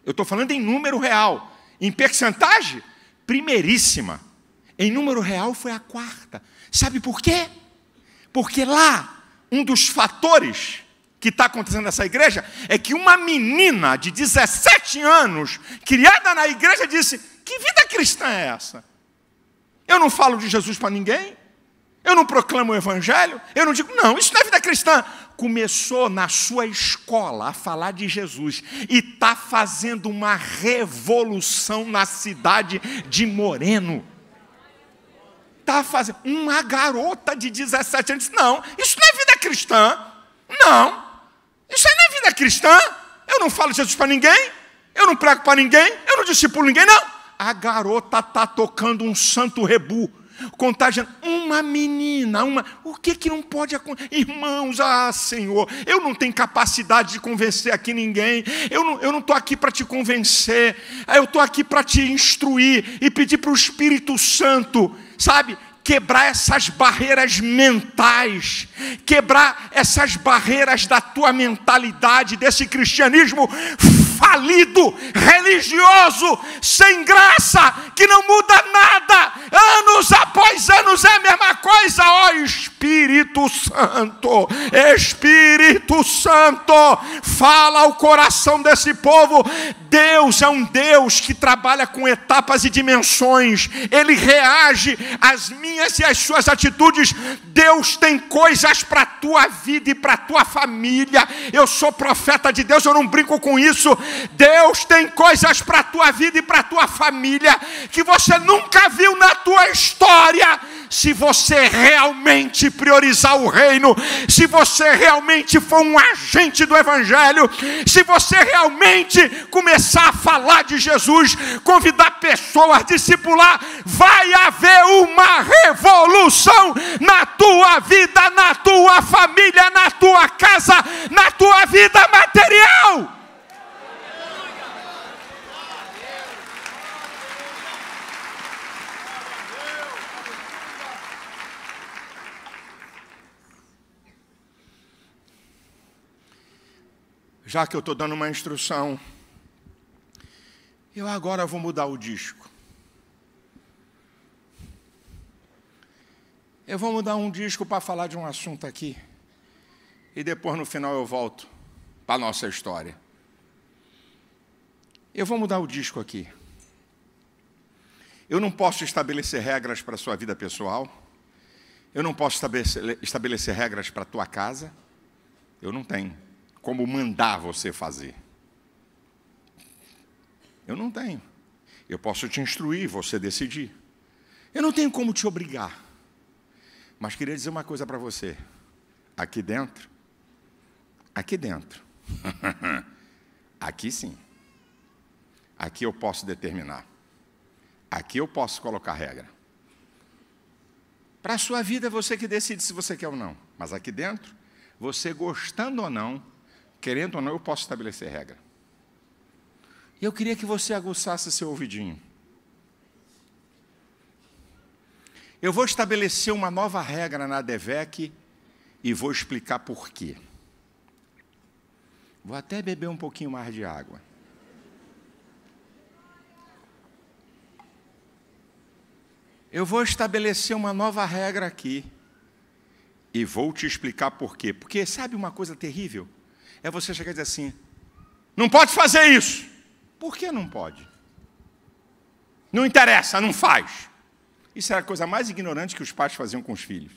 Eu estou falando em número real. Em percentagem, primeiríssima. Em número real foi a quarta. Sabe por quê? Porque lá, um dos fatores que está acontecendo nessa igreja é que uma menina de 17 anos, criada na igreja, disse: Que vida cristã é essa? Eu não falo de Jesus para ninguém? Eu não proclamo o evangelho? Eu não digo, não, isso não é vida cristã. Começou na sua escola a falar de Jesus e está fazendo uma revolução na cidade de Moreno. Está fazendo. Uma garota de 17 anos disse, não, isso não é vida cristã. Não, isso aí não é vida cristã. Eu não falo de Jesus para ninguém, eu não prego para ninguém, eu não discipulo ninguém, não a garota tá tocando um santo rebu, contagiando uma menina, uma, o que que não pode acontecer? Irmãos, ah, Senhor, eu não tenho capacidade de convencer aqui ninguém. Eu não eu não tô aqui para te convencer. Eu tô aqui para te instruir e pedir para o Espírito Santo, sabe? Quebrar essas barreiras mentais, quebrar essas barreiras da tua mentalidade, desse cristianismo falido, religioso, sem graça, que não muda nada, anos após anos é a mesma coisa, ó oh, Espírito Santo, Espírito Santo, fala ao coração desse povo, Deus é um Deus que trabalha com etapas e dimensões, Ele reage às minhas e às suas atitudes, Deus tem coisas para a tua vida e para a tua família, eu sou profeta de Deus, eu não brinco com isso, Deus tem coisas para a tua vida e para a tua família que você nunca viu na tua história. Se você realmente priorizar o reino, se você realmente for um agente do Evangelho, se você realmente começar a falar de Jesus, convidar pessoas, discipular, vai haver uma revolução na tua vida, na tua família, na tua casa, na tua vida material. já que eu estou dando uma instrução, eu agora vou mudar o disco. Eu vou mudar um disco para falar de um assunto aqui. E depois no final eu volto para a nossa história. Eu vou mudar o disco aqui. Eu não posso estabelecer regras para a sua vida pessoal. Eu não posso estabelecer regras para a tua casa. Eu não tenho como mandar você fazer. Eu não tenho. Eu posso te instruir, você decidir. Eu não tenho como te obrigar. Mas queria dizer uma coisa para você. Aqui dentro, aqui dentro, aqui sim, aqui eu posso determinar, aqui eu posso colocar regra. Para a sua vida é você que decide se você quer ou não, mas aqui dentro, você gostando ou não, Querendo ou não, eu posso estabelecer regra. E eu queria que você aguçasse seu ouvidinho. Eu vou estabelecer uma nova regra na DEVEC e vou explicar por quê. Vou até beber um pouquinho mais de água. Eu vou estabelecer uma nova regra aqui e vou te explicar por quê. Porque sabe uma coisa terrível? é você chegar e dizer assim: não pode fazer isso. Por que não pode? Não interessa, não faz. Isso era a coisa mais ignorante que os pais faziam com os filhos.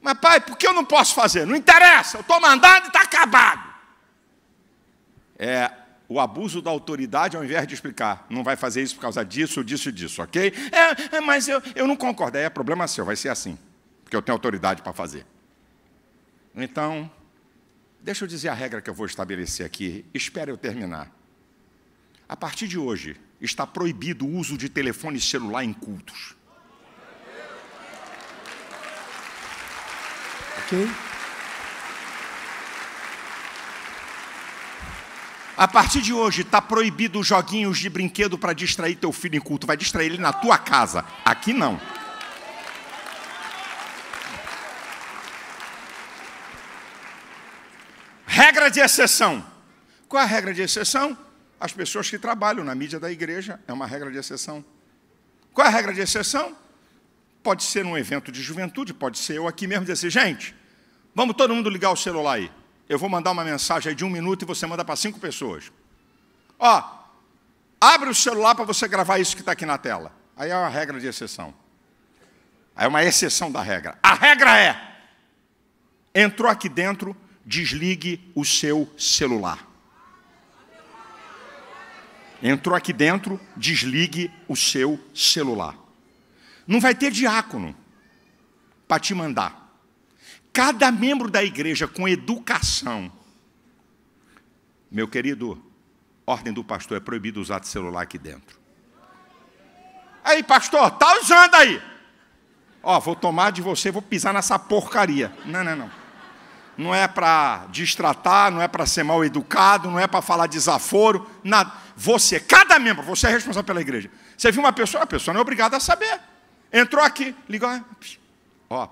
Mas, pai, por que eu não posso fazer? Não interessa, eu estou mandado e está acabado. É o abuso da autoridade ao invés de explicar. Não vai fazer isso por causa disso, disso e disso, ok? É, é, mas eu, eu não concordo. É problema seu, vai ser assim. Porque eu tenho autoridade para fazer. Então, Deixa eu dizer a regra que eu vou estabelecer aqui. Espera eu terminar. A partir de hoje, está proibido o uso de telefone celular em cultos. Ok? A partir de hoje, está proibido joguinhos de brinquedo para distrair teu filho em culto. Vai distrair ele na tua casa. Aqui não. regra de exceção. Qual é a regra de exceção? As pessoas que trabalham na mídia da igreja é uma regra de exceção. Qual é a regra de exceção? Pode ser um evento de juventude, pode ser eu aqui mesmo dizer assim, gente, vamos todo mundo ligar o celular aí. Eu vou mandar uma mensagem de um minuto e você manda para cinco pessoas. Ó, abre o celular para você gravar isso que está aqui na tela. Aí é uma regra de exceção. Aí é uma exceção da regra. A regra é: entrou aqui dentro, desligue o seu celular. Entrou aqui dentro, desligue o seu celular. Não vai ter diácono para te mandar. Cada membro da igreja com educação. Meu querido, ordem do pastor é proibido usar de celular aqui dentro. Aí, pastor, tá usando aí. Ó, vou tomar de você, vou pisar nessa porcaria. Não, não, não não é para distratar, não é para ser mal educado, não é para falar desaforo, nada. Você, cada membro, você é responsável pela igreja. Você viu uma pessoa, a pessoa não é obrigada a saber. Entrou aqui, ligou, ah, ó,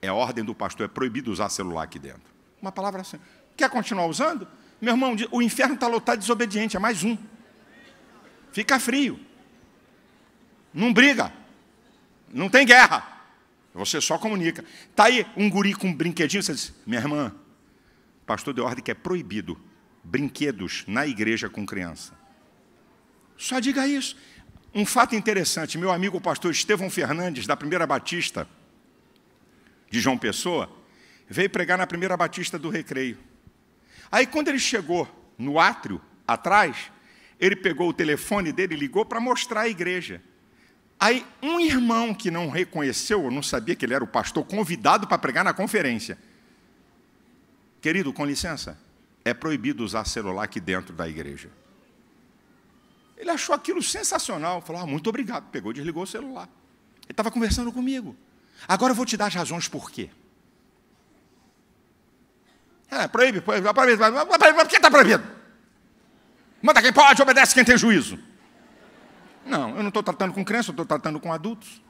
é ordem do pastor, é proibido usar celular aqui dentro. Uma palavra assim. Quer continuar usando? Meu irmão, o inferno está lotado de desobediente, é mais um. Fica frio. Não briga. Não tem guerra. Você só comunica. Está aí um guri com um brinquedinho, você diz, minha irmã, pastor de ordem que é proibido brinquedos na igreja com criança. Só diga isso. Um fato interessante, meu amigo o pastor Estevão Fernandes, da Primeira Batista, de João Pessoa, veio pregar na Primeira Batista do Recreio. Aí, quando ele chegou no átrio, atrás, ele pegou o telefone dele e ligou para mostrar à igreja. Aí, um irmão que não reconheceu, não sabia que ele era o pastor, convidado para pregar na conferência. Querido, com licença, é proibido usar celular aqui dentro da igreja. Ele achou aquilo sensacional, falou: ah, muito obrigado. Pegou, desligou o celular. Ele estava conversando comigo. Agora eu vou te dar as razões por quê. É, proíbe, proíbe, proíbe, proíbe, proíbe, proíbe, proíbe, proíbe, proíbe, proíbe, proíbe, proíbe, não, eu não estou tratando com crianças, eu estou tratando com adultos.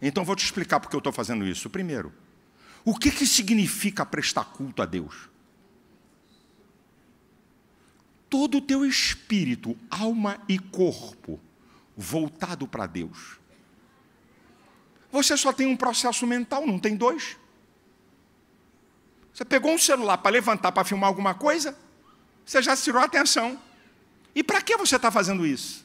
Então vou te explicar por que eu estou fazendo isso. Primeiro, o que, que significa prestar culto a Deus? Todo o teu espírito, alma e corpo voltado para Deus. Você só tem um processo mental, não tem dois. Você pegou um celular para levantar, para filmar alguma coisa, você já tirou a atenção. E para que você está fazendo isso?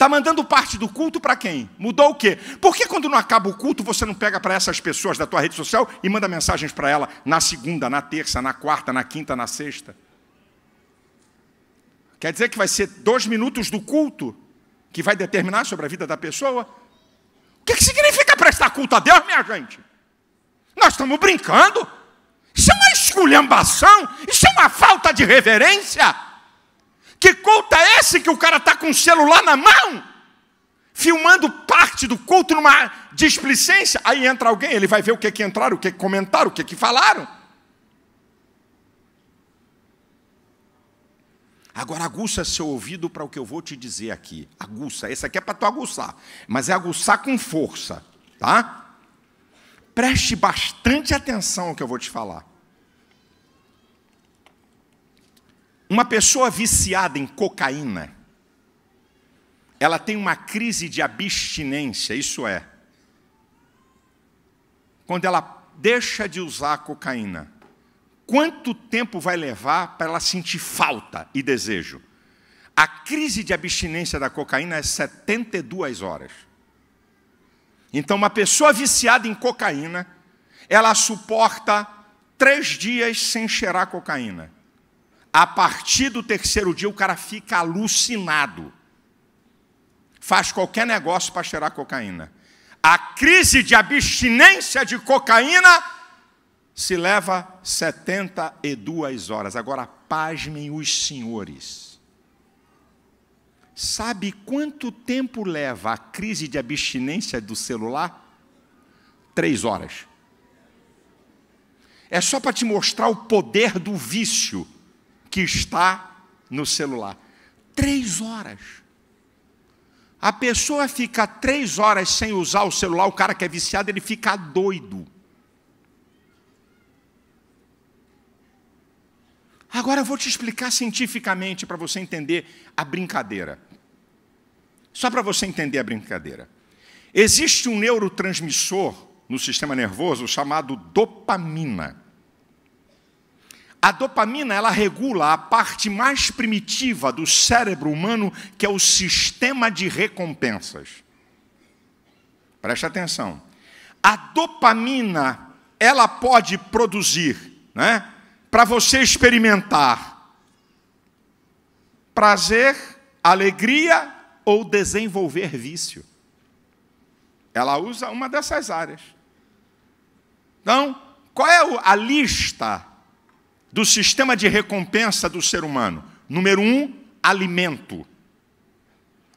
Está mandando parte do culto para quem? Mudou o quê? Por que quando não acaba o culto você não pega para essas pessoas da tua rede social e manda mensagens para ela na segunda, na terça, na quarta, na quinta, na sexta? Quer dizer que vai ser dois minutos do culto que vai determinar sobre a vida da pessoa? O que, que significa prestar culto a Deus, minha gente? Nós estamos brincando? Isso é uma esculhambação? Isso é uma falta de reverência? Que culto é esse que o cara está com o celular na mão? Filmando parte do culto numa displicência. Aí entra alguém, ele vai ver o que, que entraram, o que, que comentaram, o que, que falaram. Agora aguça seu ouvido para o que eu vou te dizer aqui. Aguça, esse aqui é para tu aguçar, mas é aguçar com força, tá? Preste bastante atenção ao que eu vou te falar. Uma pessoa viciada em cocaína, ela tem uma crise de abstinência, isso é. Quando ela deixa de usar a cocaína, quanto tempo vai levar para ela sentir falta e desejo? A crise de abstinência da cocaína é 72 horas. Então, uma pessoa viciada em cocaína, ela suporta três dias sem cheirar cocaína. A partir do terceiro dia, o cara fica alucinado. Faz qualquer negócio para cheirar cocaína. A crise de abstinência de cocaína se leva 72 horas. Agora, pasmem os senhores. Sabe quanto tempo leva a crise de abstinência do celular? Três horas. É só para te mostrar o poder do vício que está no celular. Três horas. A pessoa fica três horas sem usar o celular, o cara que é viciado, ele fica doido. Agora eu vou te explicar cientificamente para você entender a brincadeira. Só para você entender a brincadeira. Existe um neurotransmissor no sistema nervoso chamado dopamina. A dopamina, ela regula a parte mais primitiva do cérebro humano, que é o sistema de recompensas. Preste atenção. A dopamina, ela pode produzir, né, para você experimentar prazer, alegria ou desenvolver vício. Ela usa uma dessas áreas. Então, qual é a lista do sistema de recompensa do ser humano? Número um, alimento.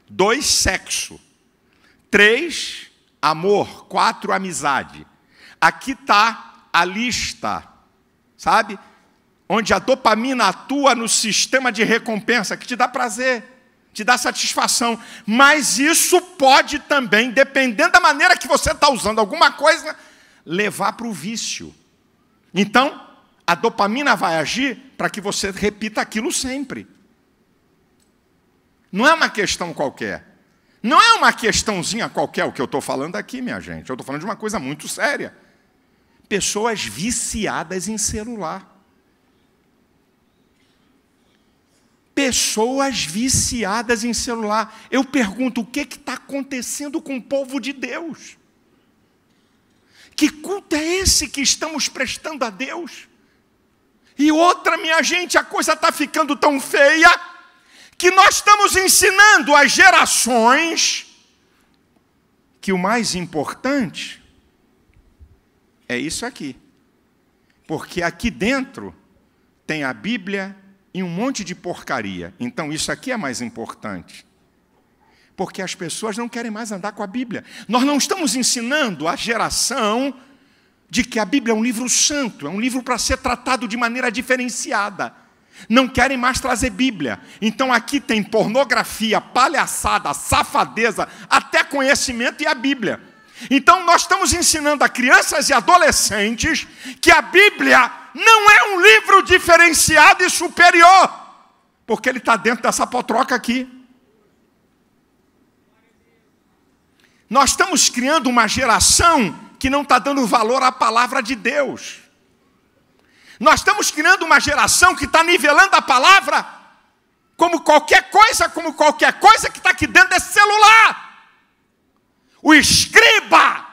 Dois, sexo. Três, amor. Quatro, amizade. Aqui está a lista, sabe? Onde a dopamina atua no sistema de recompensa, que te dá prazer, te dá satisfação. Mas isso pode também, dependendo da maneira que você está usando alguma coisa, levar para o vício. Então, a dopamina vai agir para que você repita aquilo sempre. Não é uma questão qualquer. Não é uma questãozinha qualquer o que eu estou falando aqui, minha gente. Eu estou falando de uma coisa muito séria. Pessoas viciadas em celular. Pessoas viciadas em celular. Eu pergunto, o que é está acontecendo com o povo de Deus? Que culto é esse que estamos prestando a Deus? E outra, minha gente, a coisa está ficando tão feia que nós estamos ensinando às gerações que o mais importante é isso aqui. Porque aqui dentro tem a Bíblia e um monte de porcaria. Então isso aqui é mais importante. Porque as pessoas não querem mais andar com a Bíblia. Nós não estamos ensinando a geração de que a Bíblia é um livro santo, é um livro para ser tratado de maneira diferenciada. Não querem mais trazer Bíblia. Então aqui tem pornografia, palhaçada, safadeza, até conhecimento e a Bíblia. Então nós estamos ensinando a crianças e adolescentes que a Bíblia não é um livro diferenciado e superior, porque ele está dentro dessa potroca aqui. Nós estamos criando uma geração que não está dando valor à palavra de Deus. Nós estamos criando uma geração que está nivelando a palavra como qualquer coisa, como qualquer coisa que está aqui dentro desse celular. O escriba,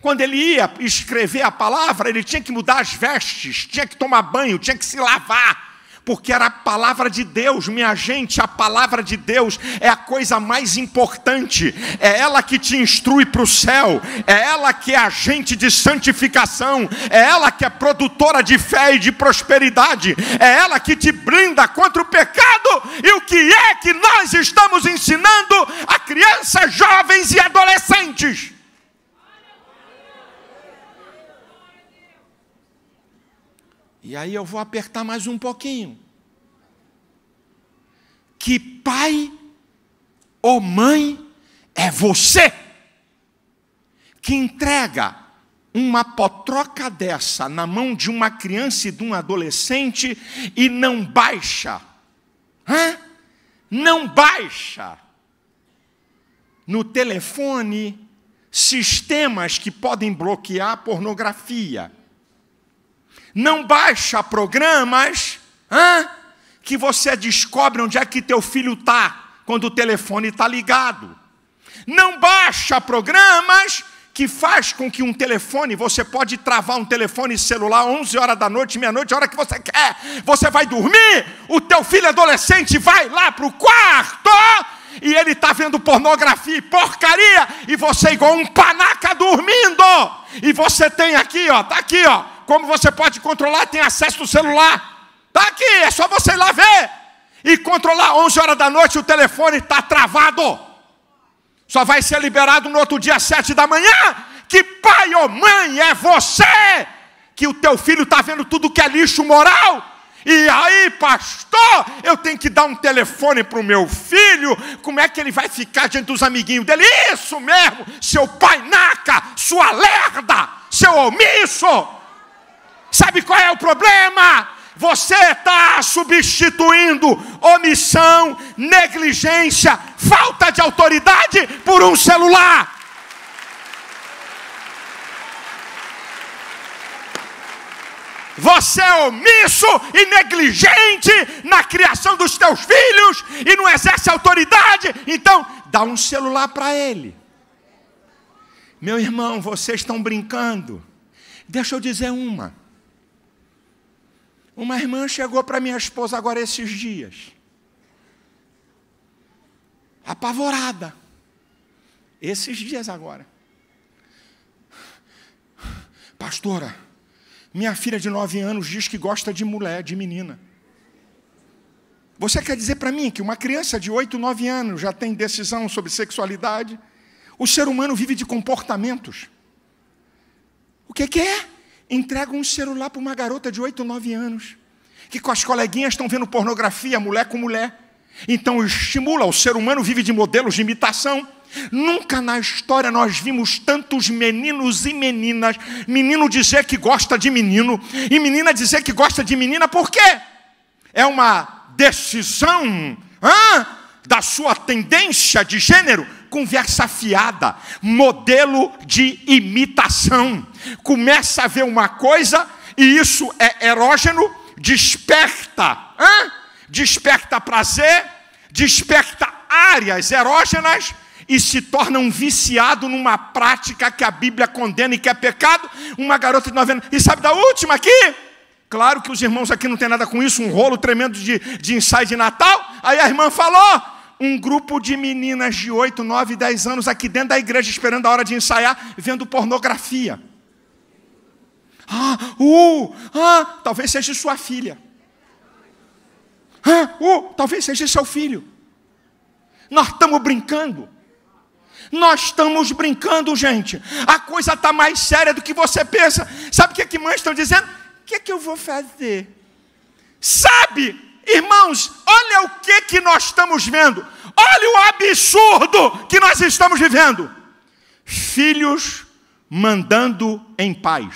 quando ele ia escrever a palavra, ele tinha que mudar as vestes, tinha que tomar banho, tinha que se lavar porque era a palavra de Deus, minha gente, a palavra de Deus é a coisa mais importante, é ela que te instrui para o céu, é ela que é agente de santificação, é ela que é produtora de fé e de prosperidade, é ela que te brinda contra o pecado e o que é que nós estamos ensinando a crianças, jovens e adolescentes. E aí eu vou apertar mais um pouquinho. Que pai ou mãe é você que entrega uma potroca dessa na mão de uma criança e de um adolescente e não baixa? Hã? Não baixa. No telefone, sistemas que podem bloquear pornografia não baixa programas que você descobre onde é que teu filho está quando o telefone está ligado. Não baixa programas que faz com que um telefone, você pode travar um telefone celular 11 horas da noite, meia-noite, a hora que você quer. Você vai dormir, o teu filho adolescente vai lá para o quarto e ele está vendo pornografia e porcaria, e você é igual um panaca dormindo. E você tem aqui, ó, tá aqui, ó. Como você pode controlar, tem acesso do celular. Tá aqui, é só você ir lá ver. E controlar 11 horas da noite o telefone está travado. Só vai ser liberado no outro dia, 7 da manhã. Que pai ou mãe é você? Que o teu filho está vendo tudo que é lixo moral e aí, pastor, eu tenho que dar um telefone para o meu filho. Como é que ele vai ficar diante dos amiguinhos dele? Isso mesmo, seu pai naca, sua lerda, seu omisso. Sabe qual é o problema? Você está substituindo omissão, negligência, falta de autoridade por um celular. você é omisso e negligente na criação dos teus filhos e não exerce autoridade, então dá um celular para ele. Meu irmão, vocês estão brincando. Deixa eu dizer uma. Uma irmã chegou para minha esposa agora esses dias. Apavorada. Esses dias agora. Pastora, minha filha de nove anos diz que gosta de mulher, de menina. Você quer dizer para mim que uma criança de 8, 9 anos já tem decisão sobre sexualidade? O ser humano vive de comportamentos. O que, que é? Entrega um celular para uma garota de 8, 9 anos, que com as coleguinhas estão vendo pornografia, mulher com mulher. Então estimula, o ser humano vive de modelos de imitação. Nunca na história nós vimos tantos meninos e meninas, menino dizer que gosta de menino e menina dizer que gosta de menina, por quê? É uma decisão da sua tendência de gênero conversa fiada, modelo de imitação. Começa a ver uma coisa e isso é erógeno, desperta, desperta prazer, desperta áreas erógenas e se torna um viciado numa prática que a Bíblia condena e que é pecado, uma garota de 9 anos. E sabe da última aqui? Claro que os irmãos aqui não tem nada com isso, um rolo tremendo de, de ensaio de Natal. Aí a irmã falou: um grupo de meninas de 8, 9, 10 anos aqui dentro da igreja, esperando a hora de ensaiar, vendo pornografia. Ah, uh, ah, talvez seja sua filha. Ah, uh, talvez seja seu filho. Nós estamos brincando. Nós estamos brincando, gente. A coisa está mais séria do que você pensa. Sabe o que, é que mães estão dizendo? O que, é que eu vou fazer? Sabe, irmãos, olha o que, que nós estamos vendo. Olha o absurdo que nós estamos vivendo. Filhos mandando em paz.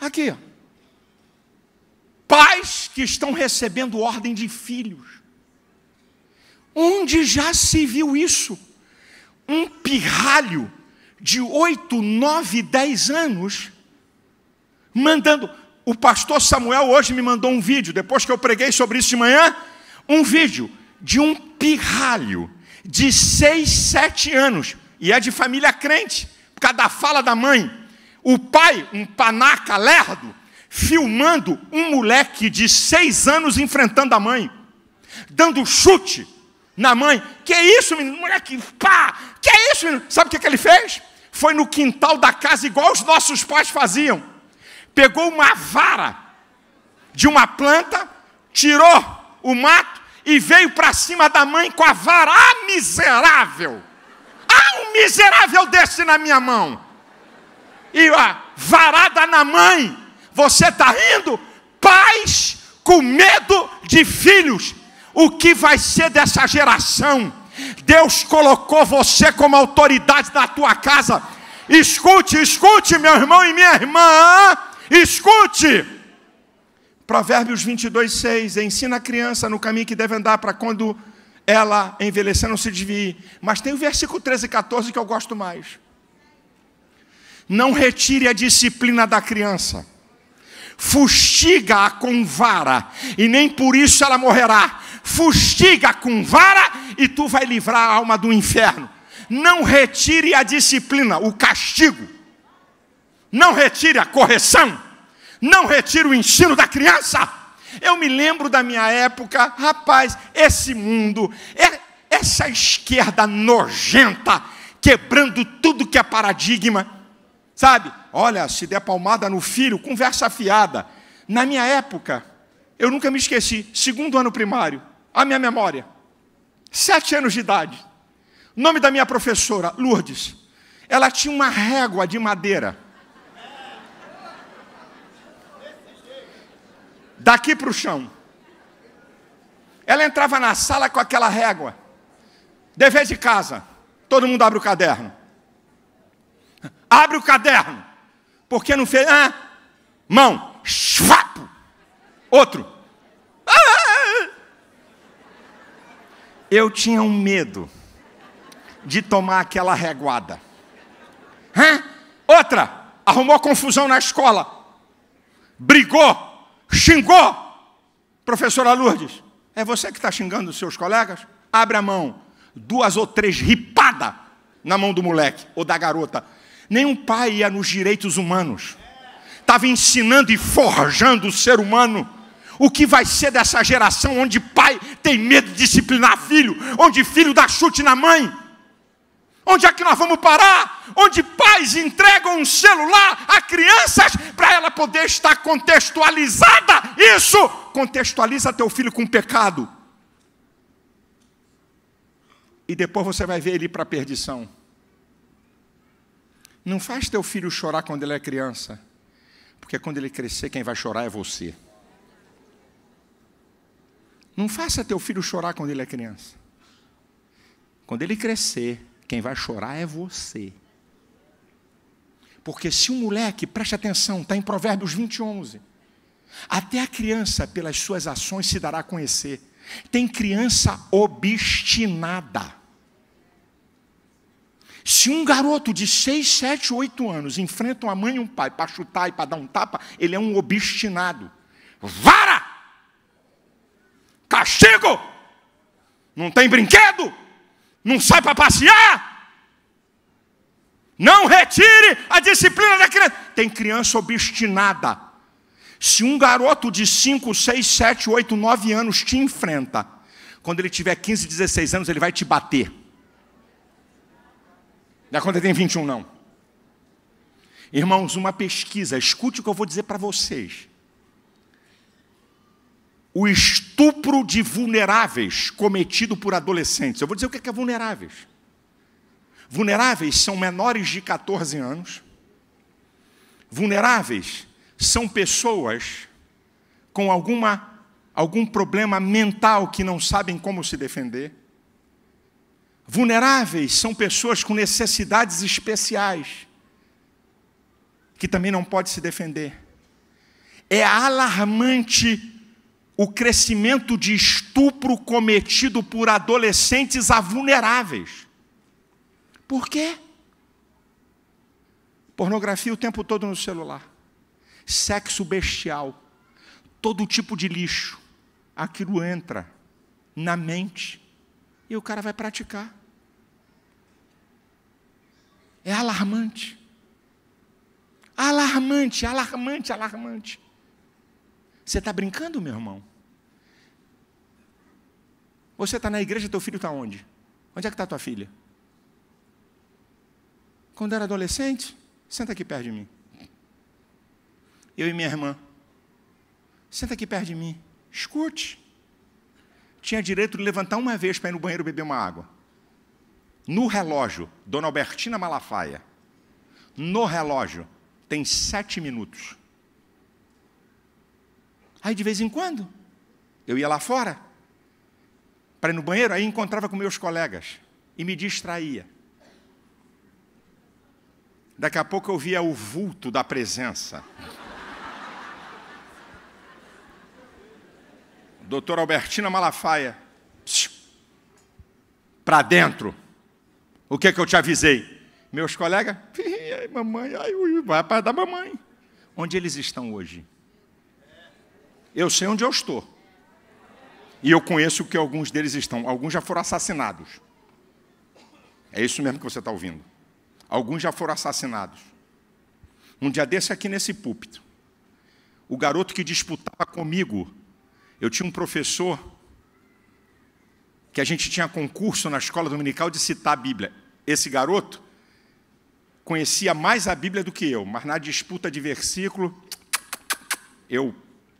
Aqui, ó. pais que estão recebendo ordem de filhos. Onde já se viu isso? Um pirralho de 8, 9, 10 anos mandando. O pastor Samuel hoje me mandou um vídeo, depois que eu preguei sobre isso de manhã, um vídeo de um pirralho de 6, 7 anos, e é de família crente, por causa da fala da mãe. O pai, um panaca lerdo, filmando um moleque de 6 anos enfrentando a mãe, dando chute na mãe. Que isso, menino? Moleque, pá! Que isso, menino? Sabe o que, que ele fez? Foi no quintal da casa, igual os nossos pais faziam. Pegou uma vara de uma planta, tirou o mato e veio para cima da mãe com a vara. Ah, miserável! Ah, um miserável desse na minha mão! E a varada na mãe. Você está rindo? Pais com medo de filhos o que vai ser dessa geração. Deus colocou você como autoridade na tua casa. Escute, escute, meu irmão e minha irmã, escute. Provérbios 22, 6. Ensina a criança no caminho que deve andar para quando ela envelhecer não se desvie. Mas tem o versículo 13 e 14 que eu gosto mais. Não retire a disciplina da criança fustiga-a com vara, e nem por isso ela morrerá, fustiga com vara e tu vai livrar a alma do inferno. Não retire a disciplina, o castigo. Não retire a correção. Não retire o ensino da criança. Eu me lembro da minha época, rapaz, esse mundo, é, essa esquerda nojenta, quebrando tudo que é paradigma, sabe? Olha, se der palmada no filho, conversa fiada. Na minha época, eu nunca me esqueci, segundo ano primário, a minha memória. Sete anos de idade. nome da minha professora, Lourdes. Ela tinha uma régua de madeira. Daqui para o chão. Ela entrava na sala com aquela régua. Dever de casa. Todo mundo abre o caderno. Abre o caderno. Porque não fez. Ah, mão. chvapo, Outro. Ah, eu tinha um medo de tomar aquela reguada. Hã? Outra, arrumou confusão na escola. Brigou, xingou. Professora Lourdes, é você que está xingando os seus colegas? Abre a mão. Duas ou três ripada na mão do moleque ou da garota. Nenhum pai ia nos direitos humanos. Estava ensinando e forjando o ser humano o que vai ser dessa geração onde pai tem medo de disciplinar filho, onde filho dá chute na mãe. Onde é que nós vamos parar? Onde pais entregam um celular a crianças para ela poder estar contextualizada. Isso contextualiza teu filho com pecado. E depois você vai ver ele para a perdição. Não faz teu filho chorar quando ele é criança, porque quando ele crescer, quem vai chorar é você. Não faça teu filho chorar quando ele é criança. Quando ele crescer, quem vai chorar é você. Porque se um moleque, preste atenção, está em Provérbios 20, 11. Até a criança, pelas suas ações, se dará a conhecer. Tem criança obstinada. Se um garoto de 6, 7, 8 anos enfrenta uma mãe e um pai para chutar e para dar um tapa, ele é um obstinado. Vara! castigo, não tem brinquedo, não sai para passear. Não retire a disciplina da criança. Tem criança obstinada. Se um garoto de 5, 6, 7, 8, 9 anos te enfrenta, quando ele tiver 15, 16 anos, ele vai te bater. Não é quando ele tem 21, não. Irmãos, uma pesquisa, escute o que eu vou dizer para vocês o estupro de vulneráveis cometido por adolescentes. Eu vou dizer o que é, é vulneráveis. Vulneráveis são menores de 14 anos. Vulneráveis são pessoas com alguma algum problema mental que não sabem como se defender. Vulneráveis são pessoas com necessidades especiais que também não podem se defender. É alarmante o crescimento de estupro cometido por adolescentes a vulneráveis. Por quê? Pornografia o tempo todo no celular, sexo bestial, todo tipo de lixo, aquilo entra na mente e o cara vai praticar. É alarmante. Alarmante, alarmante, alarmante. Você está brincando, meu irmão? Você está na igreja, teu filho está onde? Onde é que está tua filha? Quando era adolescente, senta aqui perto de mim. Eu e minha irmã. Senta aqui perto de mim. Escute. Tinha direito de levantar uma vez para ir no banheiro beber uma água. No relógio, Dona Albertina Malafaia. No relógio, tem sete minutos. Aí de vez em quando, eu ia lá fora para ir no banheiro, aí encontrava com meus colegas e me distraía. Daqui a pouco eu via o vulto da presença. Doutor Albertina Malafaia, para dentro. O que é que eu te avisei? Meus colegas, ai, mamãe, ai, ui, vai para da mamãe. Onde eles estão hoje? Eu sei onde eu estou. E eu conheço o que alguns deles estão. Alguns já foram assassinados. É isso mesmo que você está ouvindo. Alguns já foram assassinados. Um dia desse aqui nesse púlpito, o garoto que disputava comigo, eu tinha um professor que a gente tinha concurso na escola dominical de citar a Bíblia. Esse garoto conhecia mais a Bíblia do que eu, mas na disputa de versículo eu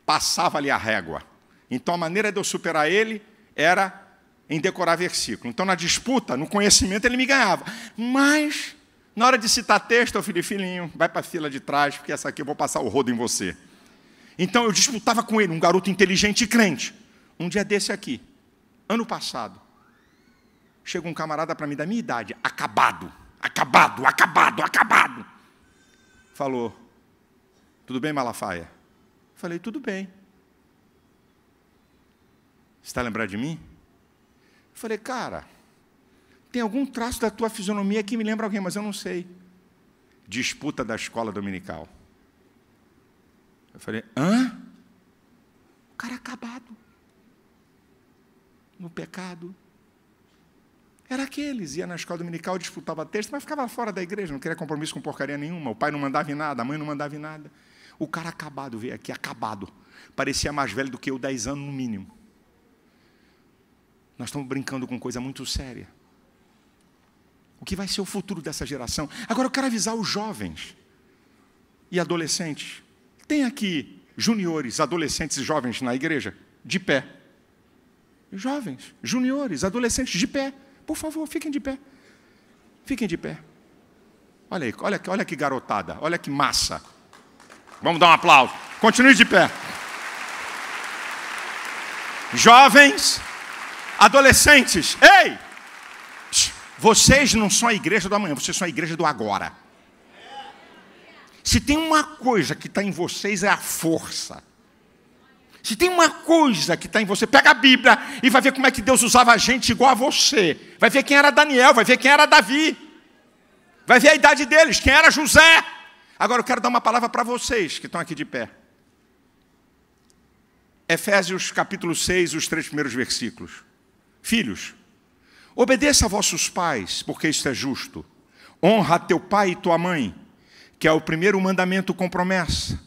passava ali a régua. Então a maneira de eu superar ele era em decorar versículo. Então na disputa, no conhecimento, ele me ganhava. Mas na hora de citar texto, eu falei, filhinho, vai para a fila de trás, porque essa aqui eu vou passar o rodo em você. Então eu disputava com ele, um garoto inteligente e crente. Um dia desse aqui, ano passado, chega um camarada para mim da minha idade, acabado, acabado, acabado, acabado. Falou, tudo bem, Malafaia? Falei, tudo bem está lembrado de mim? Eu falei, cara, tem algum traço da tua fisionomia que me lembra alguém, mas eu não sei. Disputa da escola dominical. Eu falei, hã? O cara acabado. No pecado. Era aqueles, ia na escola dominical, disputava texto, mas ficava fora da igreja, não queria compromisso com porcaria nenhuma. O pai não mandava em nada, a mãe não mandava em nada. O cara acabado veio aqui, acabado. Parecia mais velho do que eu, 10 anos no mínimo. Nós estamos brincando com coisa muito séria. O que vai ser o futuro dessa geração? Agora eu quero avisar os jovens e adolescentes. Tem aqui juniores, adolescentes e jovens na igreja? De pé. Jovens, juniores, adolescentes, de pé. Por favor, fiquem de pé. Fiquem de pé. Olha aí, olha, olha que garotada, olha que massa. Vamos dar um aplauso. Continue de pé. Jovens, Adolescentes, ei! Vocês não são a igreja do amanhã, vocês são a igreja do agora. Se tem uma coisa que está em vocês é a força. Se tem uma coisa que está em você, pega a Bíblia e vai ver como é que Deus usava a gente igual a você. Vai ver quem era Daniel, vai ver quem era Davi. Vai ver a idade deles, quem era José. Agora eu quero dar uma palavra para vocês que estão aqui de pé. Efésios capítulo 6, os três primeiros versículos. Filhos, obedeça a vossos pais, porque isto é justo. Honra teu pai e tua mãe, que é o primeiro mandamento com promessa,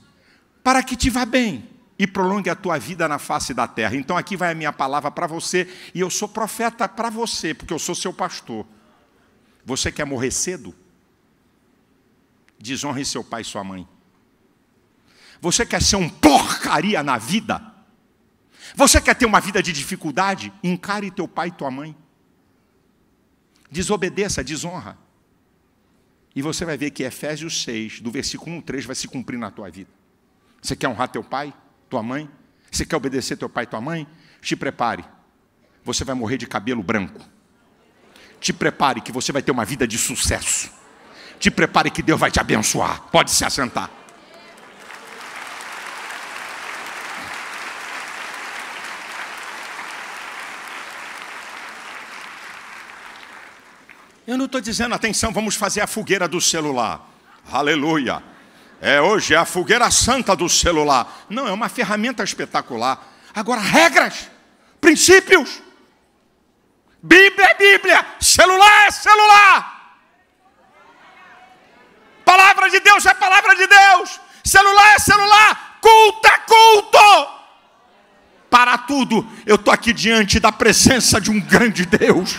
para que te vá bem e prolongue a tua vida na face da terra. Então aqui vai a minha palavra para você, e eu sou profeta para você, porque eu sou seu pastor. Você quer morrer cedo? Desonre seu pai e sua mãe. Você quer ser um porcaria na vida? Você quer ter uma vida de dificuldade? Encare teu pai e tua mãe. Desobedeça, desonra. E você vai ver que Efésios 6, do versículo 1 3, vai se cumprir na tua vida. Você quer honrar teu pai, tua mãe? Você quer obedecer teu pai e tua mãe? Te prepare. Você vai morrer de cabelo branco. Te prepare que você vai ter uma vida de sucesso. Te prepare que Deus vai te abençoar. Pode se assentar. Eu não estou dizendo, atenção, vamos fazer a fogueira do celular. Aleluia. É hoje é a fogueira santa do celular. Não, é uma ferramenta espetacular. Agora, regras, princípios. Bíblia é Bíblia, celular é celular. Palavra de Deus é palavra de Deus. Celular é celular, culto é culto. Para tudo, eu estou aqui diante da presença de um grande Deus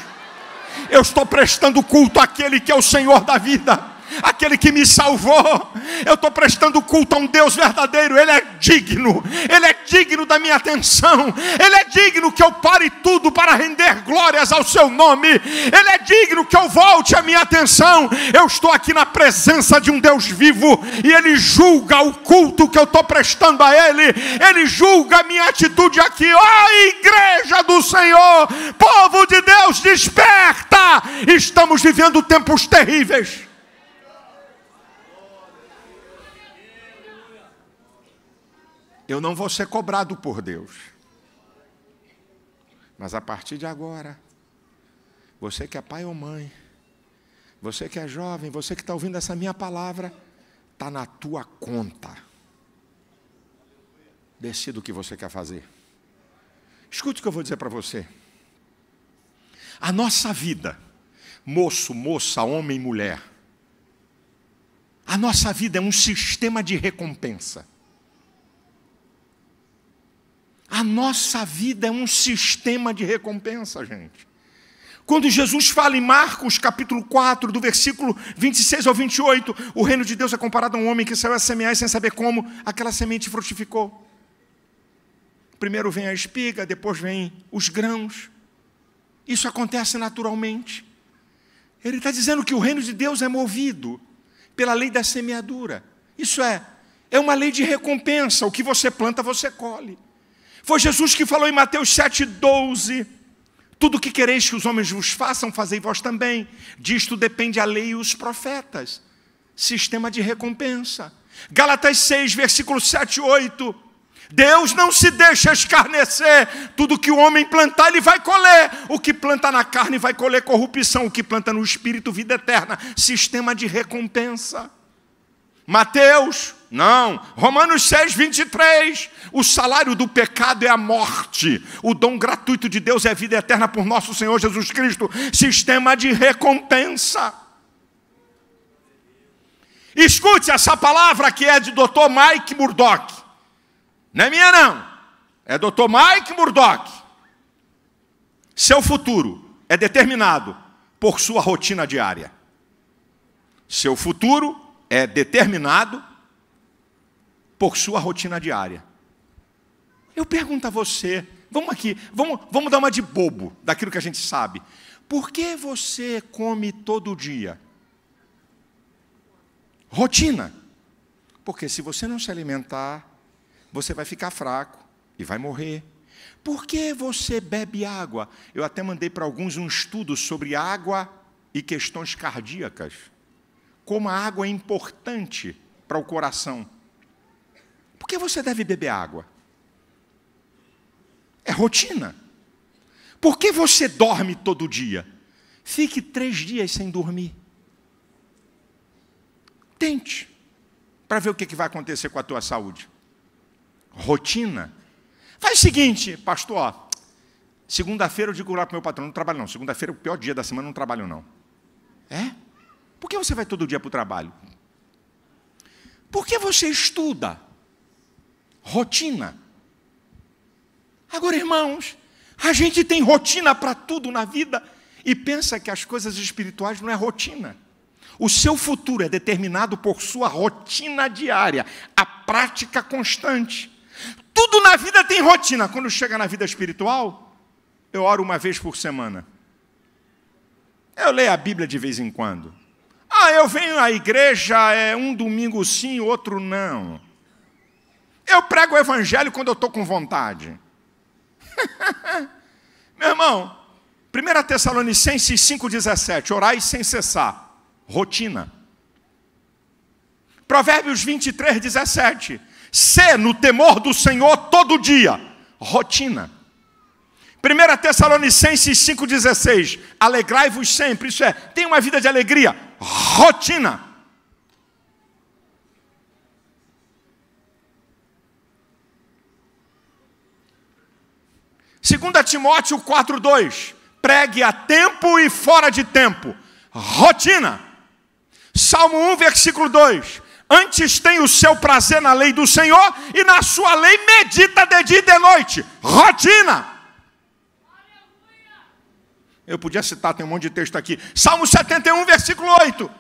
eu estou prestando culto àquele que é o Senhor da vida aquele que me salvou. Eu estou prestando culto a um Deus verdadeiro, Ele é digno, Ele é digno da minha atenção, Ele é digno que eu pare tudo para render glórias ao Seu nome, Ele é digno que eu volte a minha atenção. Eu estou aqui na presença de um Deus vivo e Ele julga o culto que eu estou prestando a Ele, Ele julga a minha atitude aqui, ó oh, igreja do Senhor, povo de Deus, desperta! Estamos vivendo tempos terríveis. eu não vou ser cobrado por Deus. Mas a partir de agora, você que é pai ou mãe, você que é jovem, você que está ouvindo essa minha palavra, está na tua conta. Decida o que você quer fazer. Escute o que eu vou dizer para você. A nossa vida, moço, moça, homem, mulher, a nossa vida é um sistema de recompensa. A nossa vida é um sistema de recompensa, gente. Quando Jesus fala em Marcos capítulo 4, do versículo 26 ao 28, o reino de Deus é comparado a um homem que saiu a semear sem saber como aquela semente frutificou. Primeiro vem a espiga, depois vem os grãos. Isso acontece naturalmente. Ele está dizendo que o reino de Deus é movido pela lei da semeadura. Isso é, é uma lei de recompensa. O que você planta, você colhe. Foi Jesus que falou em Mateus 7,12: Tudo que quereis que os homens vos façam, fazei vós também. Disto depende a lei e os profetas. Sistema de recompensa. Gálatas 6, versículo 7 e 8. Deus não se deixa escarnecer. Tudo que o homem plantar, ele vai colher. O que planta na carne vai colher corrupção. O que planta no espírito, vida eterna. Sistema de recompensa. Mateus não, Romanos 6, 23. O salário do pecado é a morte, o dom gratuito de Deus é a vida eterna por nosso Senhor Jesus Cristo sistema de recompensa. Escute essa palavra que é de Dr. Mike Murdock. Não é minha, não. É Dr. Mike Murdock. Seu futuro é determinado por sua rotina diária. Seu futuro é determinado por sua rotina diária. Eu pergunto a você, vamos aqui, vamos, vamos dar uma de bobo daquilo que a gente sabe. Por que você come todo dia? Rotina. Porque se você não se alimentar, você vai ficar fraco e vai morrer. Por que você bebe água? Eu até mandei para alguns um estudo sobre água e questões cardíacas. Como a água é importante para o coração. Por que você deve beber água? É rotina. Por que você dorme todo dia? Fique três dias sem dormir. Tente, para ver o que vai acontecer com a tua saúde. Rotina. Faz o seguinte, pastor. Segunda-feira eu digo lá para o meu patrão: não trabalho não. Segunda-feira é o pior dia da semana, não trabalho não. É? Por que você vai todo dia para o trabalho? Por que você estuda? rotina. Agora, irmãos, a gente tem rotina para tudo na vida e pensa que as coisas espirituais não é rotina. O seu futuro é determinado por sua rotina diária, a prática constante. Tudo na vida tem rotina. Quando chega na vida espiritual, eu oro uma vez por semana. Eu leio a Bíblia de vez em quando. Ah, eu venho à igreja é um domingo sim, outro não. Eu prego o evangelho quando eu estou com vontade. Meu irmão, 1 Tessalonicenses 5,17, orai sem cessar. Rotina. Provérbios 23, 17. Ser no temor do Senhor todo dia. Rotina. 1 Tessalonicenses 5,16. Alegrai-vos sempre. Isso é, tem uma vida de alegria. Rotina. 2 Timóteo 4,2: pregue a tempo e fora de tempo, rotina. Salmo 1, versículo 2: Antes tem o seu prazer na lei do Senhor e na sua lei medita de dia e de noite, rotina. Eu podia citar, tem um monte de texto aqui. Salmo 71, versículo 8: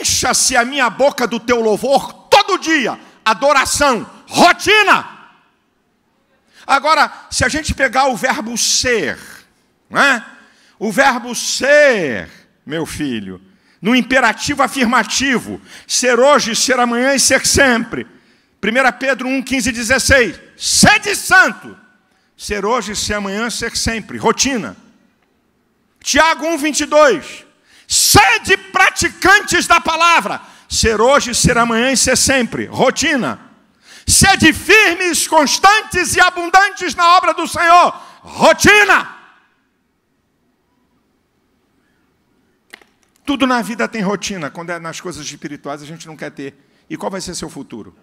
Encha-se a minha boca do teu louvor todo dia, adoração, rotina. Agora, se a gente pegar o verbo ser, é? o verbo ser, meu filho, no imperativo afirmativo, ser hoje, ser amanhã e ser sempre. 1 Pedro 1, 15 e 16. Sede santo. Ser hoje, ser amanhã, ser sempre. Rotina. Tiago 1, 22. Sede praticantes da palavra. Ser hoje, ser amanhã e ser sempre. Rotina. Sede firmes, constantes e abundantes na obra do Senhor. Rotina. Tudo na vida tem rotina. Quando é nas coisas espirituais, a gente não quer ter. E qual vai ser seu futuro?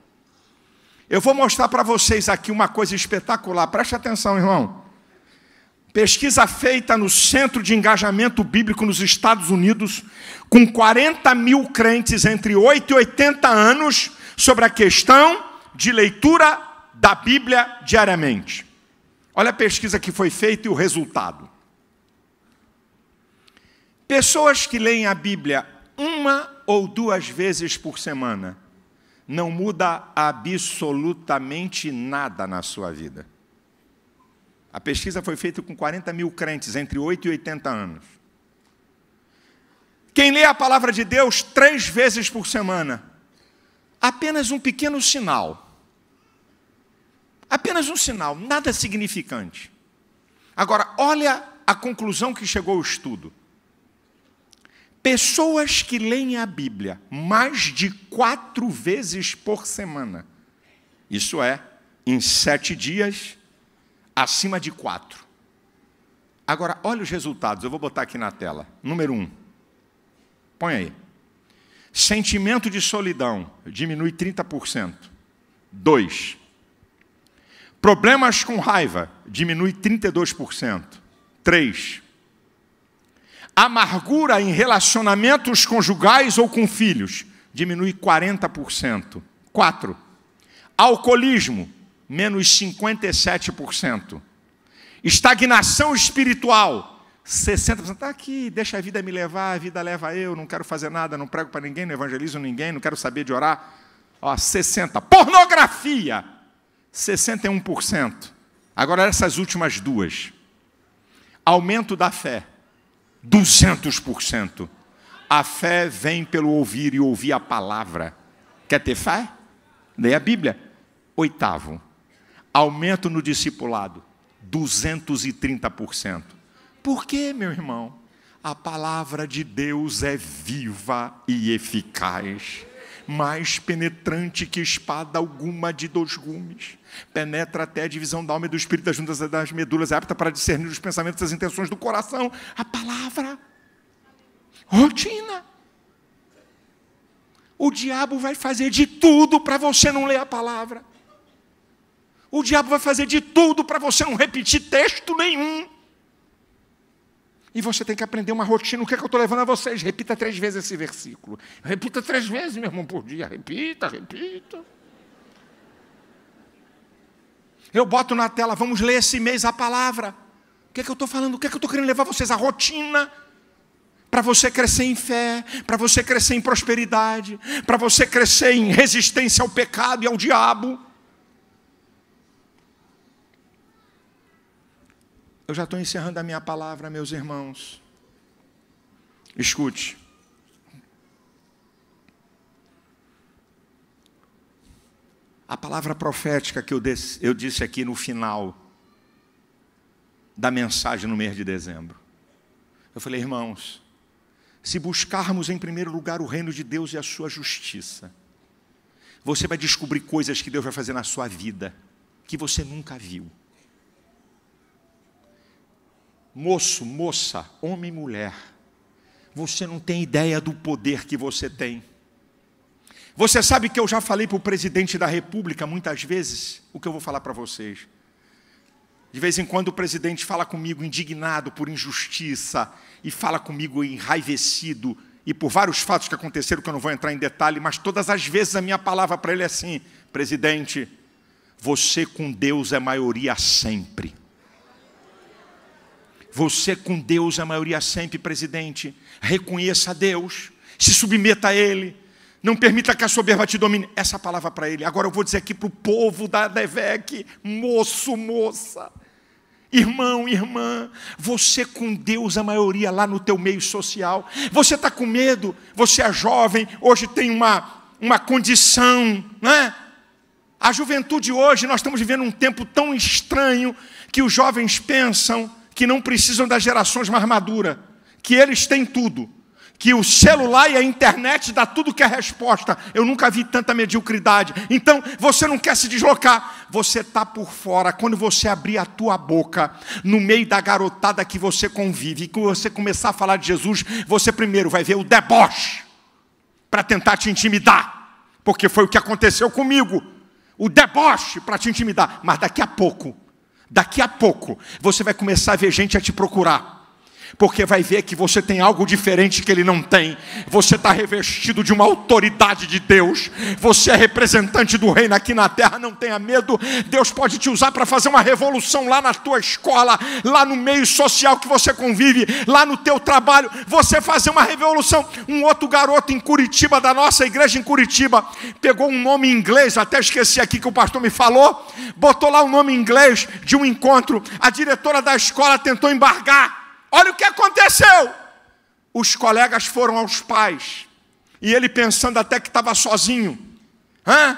Eu vou mostrar para vocês aqui uma coisa espetacular. Preste atenção, irmão. Pesquisa feita no Centro de Engajamento Bíblico nos Estados Unidos, com 40 mil crentes entre 8 e 80 anos, sobre a questão de leitura da Bíblia diariamente. Olha a pesquisa que foi feita e o resultado. Pessoas que leem a Bíblia uma ou duas vezes por semana não muda absolutamente nada na sua vida. A pesquisa foi feita com 40 mil crentes entre 8 e 80 anos. Quem lê a palavra de Deus três vezes por semana, apenas um pequeno sinal Apenas um sinal, nada significante. Agora, olha a conclusão que chegou o estudo. Pessoas que leem a Bíblia mais de quatro vezes por semana, isso é, em sete dias, acima de quatro. Agora, olha os resultados, eu vou botar aqui na tela. Número um, põe aí. Sentimento de solidão diminui 30%. Dois, Problemas com raiva diminui 32%. 3. Amargura em relacionamentos conjugais ou com filhos diminui 40%. 4. Alcoolismo, menos 57%. Estagnação espiritual, 60%. Está aqui, deixa a vida me levar, a vida leva eu, não quero fazer nada, não prego para ninguém, não evangelizo ninguém, não quero saber de orar. Ó, 60%. Pornografia, 61%. Agora, essas últimas duas. Aumento da fé, 200%. A fé vem pelo ouvir e ouvir a palavra. Quer ter fé? Leia a Bíblia. Oitavo, aumento no discipulado, 230%. Por quê, meu irmão? A palavra de Deus é viva e eficaz mais penetrante que espada alguma de dois gumes. Penetra até a divisão da alma e do espírito das juntas das medulas, é apta para discernir os pensamentos e as intenções do coração. A palavra. Rotina. O diabo vai fazer de tudo para você não ler a palavra. O diabo vai fazer de tudo para você não repetir texto nenhum. E você tem que aprender uma rotina. O que, é que eu estou levando a vocês? Repita três vezes esse versículo. Repita três vezes, meu irmão, por dia. Repita, repita. Eu boto na tela, vamos ler esse mês a palavra. O que é que eu estou falando? O que é que eu estou querendo levar vocês? A rotina para você crescer em fé, para você crescer em prosperidade, para você crescer em resistência ao pecado e ao diabo. Eu já estou encerrando a minha palavra, meus irmãos. Escute. A palavra profética que eu, disse aqui no final da mensagem no mês de dezembro. Eu falei, irmãos, se buscarmos em primeiro lugar o reino de Deus e a sua justiça, você vai descobrir coisas que Deus vai fazer na sua vida que você nunca viu moço, moça, homem e mulher, você não tem ideia do poder que você tem. Você sabe que eu já falei para o presidente da República muitas vezes o que eu vou falar para vocês. De vez em quando o presidente fala comigo indignado por injustiça e fala comigo enraivecido e por vários fatos que aconteceram que eu não vou entrar em detalhe, mas todas as vezes a minha palavra para ele é assim: presidente, você com Deus é maioria sempre. Você com Deus, a maioria sempre, presidente. Reconheça a Deus, se submeta a Ele. Não permita que a soberba te domine. Essa é palavra para ele. Agora eu vou dizer aqui para o povo da Devec, moço, moça, irmão, irmã, você com Deus, a maioria lá no teu meio social. Você está com medo, você é jovem, hoje tem uma, uma condição, né? A juventude hoje, nós estamos vivendo um tempo tão estranho que os jovens pensam que não precisam das gerações mais maduras, que eles têm tudo, que o celular e a internet dá tudo que é resposta. Eu nunca vi tanta mediocridade. Então, você não quer se deslocar, você está por fora. Quando você abrir a tua boca no meio da garotada que você convive, e que você começar a falar de Jesus, você primeiro vai ver o deboche para tentar te intimidar, porque foi o que aconteceu comigo. O deboche para te intimidar, mas daqui a pouco Daqui a pouco você vai começar a ver gente a te procurar porque vai ver que você tem algo diferente que ele não tem. Você está revestido de uma autoridade de Deus, você é representante do reino aqui na terra, não tenha medo. Deus pode te usar para fazer uma revolução lá na tua escola, lá no meio social que você convive, lá no teu trabalho. Você fazer uma revolução. Um outro garoto em Curitiba, da nossa igreja em Curitiba, pegou um nome em inglês, até esqueci aqui que o pastor me falou, botou lá o um nome em inglês de um encontro. A diretora da escola tentou embargar Olha o que aconteceu. Os colegas foram aos pais. E ele pensando até que estava sozinho. Hã?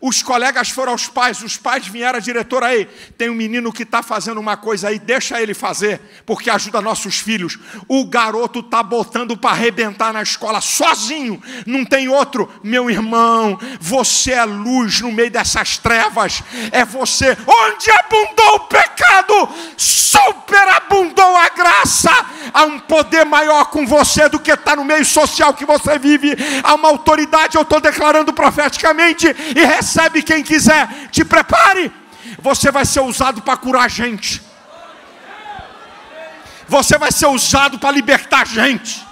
Os colegas foram aos pais, os pais vieram à diretora aí. Tem um menino que está fazendo uma coisa aí, deixa ele fazer, porque ajuda nossos filhos. O garoto está botando para arrebentar na escola sozinho, não tem outro. Meu irmão, você é luz no meio dessas trevas, é você. Onde abundou o pecado, superabundou a graça. Há um poder maior com você do que está no meio social que você vive, há uma autoridade, eu estou declarando profeticamente, e recebendo recebe quem quiser. Te prepare, você vai ser usado para curar gente. Você vai ser usado para libertar gente.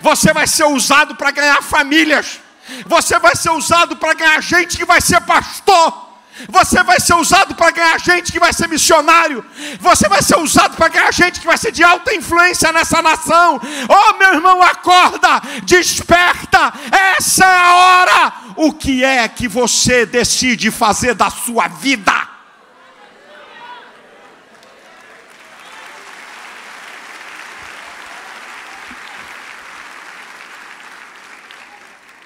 Você vai ser usado para ganhar famílias. Você vai ser usado para ganhar gente que vai ser pastor. Você vai ser usado para ganhar gente que vai ser missionário. Você vai ser usado para ganhar gente que vai ser de alta influência nessa nação. Oh, meu irmão, acorda, desperta. Essa é a hora o que é que você decide fazer da sua vida?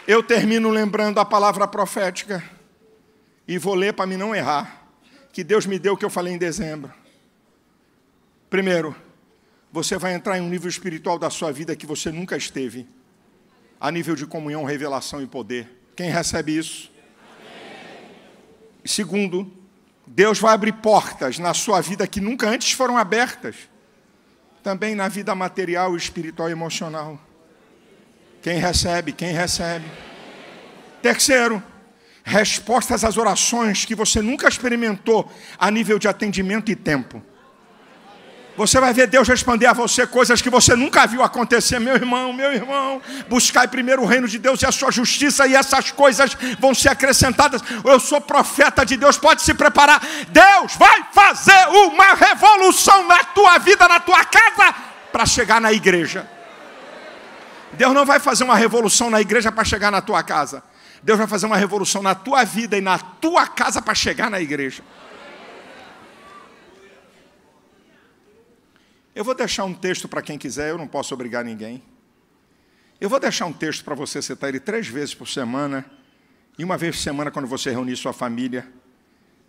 Eu termino lembrando a palavra profética e vou ler para me não errar, que Deus me deu o que eu falei em dezembro. Primeiro, você vai entrar em um nível espiritual da sua vida que você nunca esteve, a nível de comunhão, revelação e poder. Quem recebe isso? Amém. Segundo, Deus vai abrir portas na sua vida que nunca antes foram abertas, também na vida material, espiritual e emocional. Quem recebe? Quem recebe? Terceiro, respostas às orações que você nunca experimentou a nível de atendimento e tempo. Você vai ver Deus responder a você coisas que você nunca viu acontecer, meu irmão, meu irmão. Buscai primeiro o reino de Deus e a sua justiça, e essas coisas vão ser acrescentadas. Eu sou profeta de Deus, pode se preparar. Deus vai fazer uma revolução na tua vida, na tua casa, para chegar na igreja. Deus não vai fazer uma revolução na igreja para chegar na tua casa. Deus vai fazer uma revolução na tua vida e na tua casa para chegar na igreja. Eu vou deixar um texto para quem quiser, eu não posso obrigar ninguém. Eu vou deixar um texto para você citar ele três vezes por semana, e uma vez por semana, quando você reunir sua família.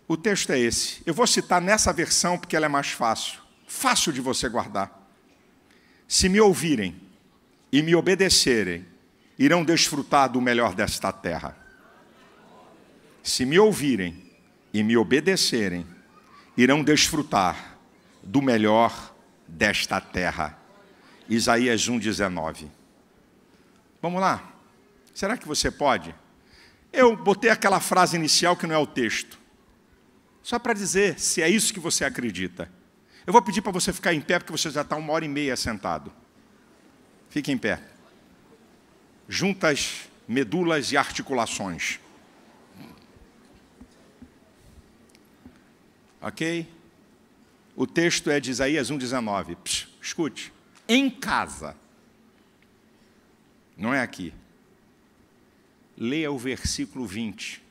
O texto é esse. Eu vou citar nessa versão porque ela é mais fácil. Fácil de você guardar. Se me ouvirem e me obedecerem, irão desfrutar do melhor desta terra. Se me ouvirem e me obedecerem, irão desfrutar do melhor desta terra. Isaías 1,19. Vamos lá? Será que você pode? Eu botei aquela frase inicial que não é o texto, só para dizer se é isso que você acredita. Eu vou pedir para você ficar em pé, porque você já está uma hora e meia sentado. Fique em pé. Juntas medulas e articulações. Ok? O texto é de Isaías 1,19. Escute. Em casa. Não é aqui. Leia o versículo 20,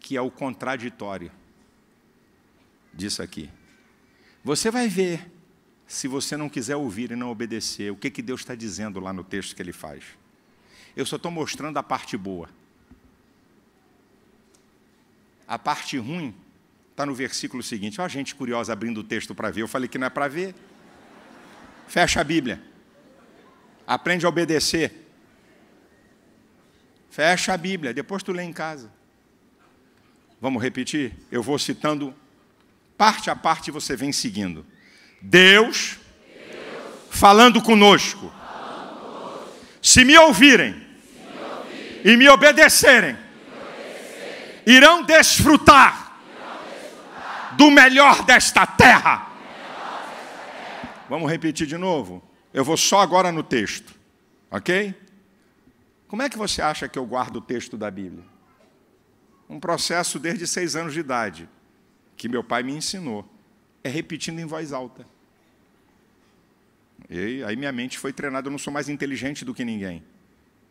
que é o contraditório disso aqui. Você vai ver, se você não quiser ouvir e não obedecer, o que, que Deus está dizendo lá no texto que ele faz. Eu só estou mostrando a parte boa. A parte ruim Está no versículo seguinte. Olha a gente curiosa abrindo o texto para ver. Eu falei que não é para ver. Fecha a Bíblia. Aprende a obedecer. Fecha a Bíblia, depois tu lê em casa. Vamos repetir? Eu vou citando parte a parte você vem seguindo. Deus, Deus falando, conosco. falando conosco. Se me ouvirem, e me obedecerem, me obedecerem irão desfrutar do melhor desta terra. Vamos repetir de novo? Eu vou só agora no texto, ok? Como é que você acha que eu guardo o texto da Bíblia? Um processo desde seis anos de idade, que meu pai me ensinou, é repetindo em voz alta. E aí minha mente foi treinada, eu não sou mais inteligente do que ninguém.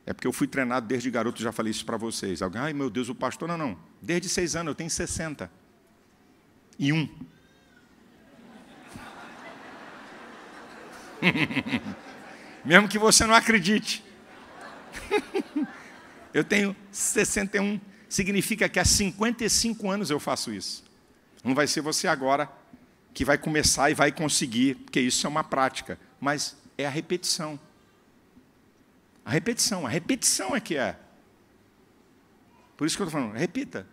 É porque eu fui treinado desde garoto, já falei isso para vocês. Alguém, ai meu Deus, o pastor, não, não. Desde seis anos, eu tenho 60 e um. Mesmo que você não acredite. eu tenho 61. Significa que há 55 anos eu faço isso. Não vai ser você agora que vai começar e vai conseguir, porque isso é uma prática. Mas é a repetição. A repetição, a repetição é que é. Por isso que eu estou falando, repita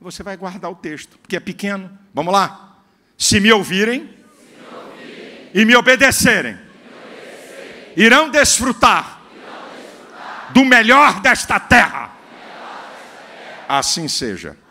você vai guardar o texto, porque é pequeno. Vamos lá. Se me ouvirem, Se me ouvirem e me obedecerem, obedecerem irão, desfrutar irão desfrutar do melhor desta terra. Melhor desta terra. Assim seja.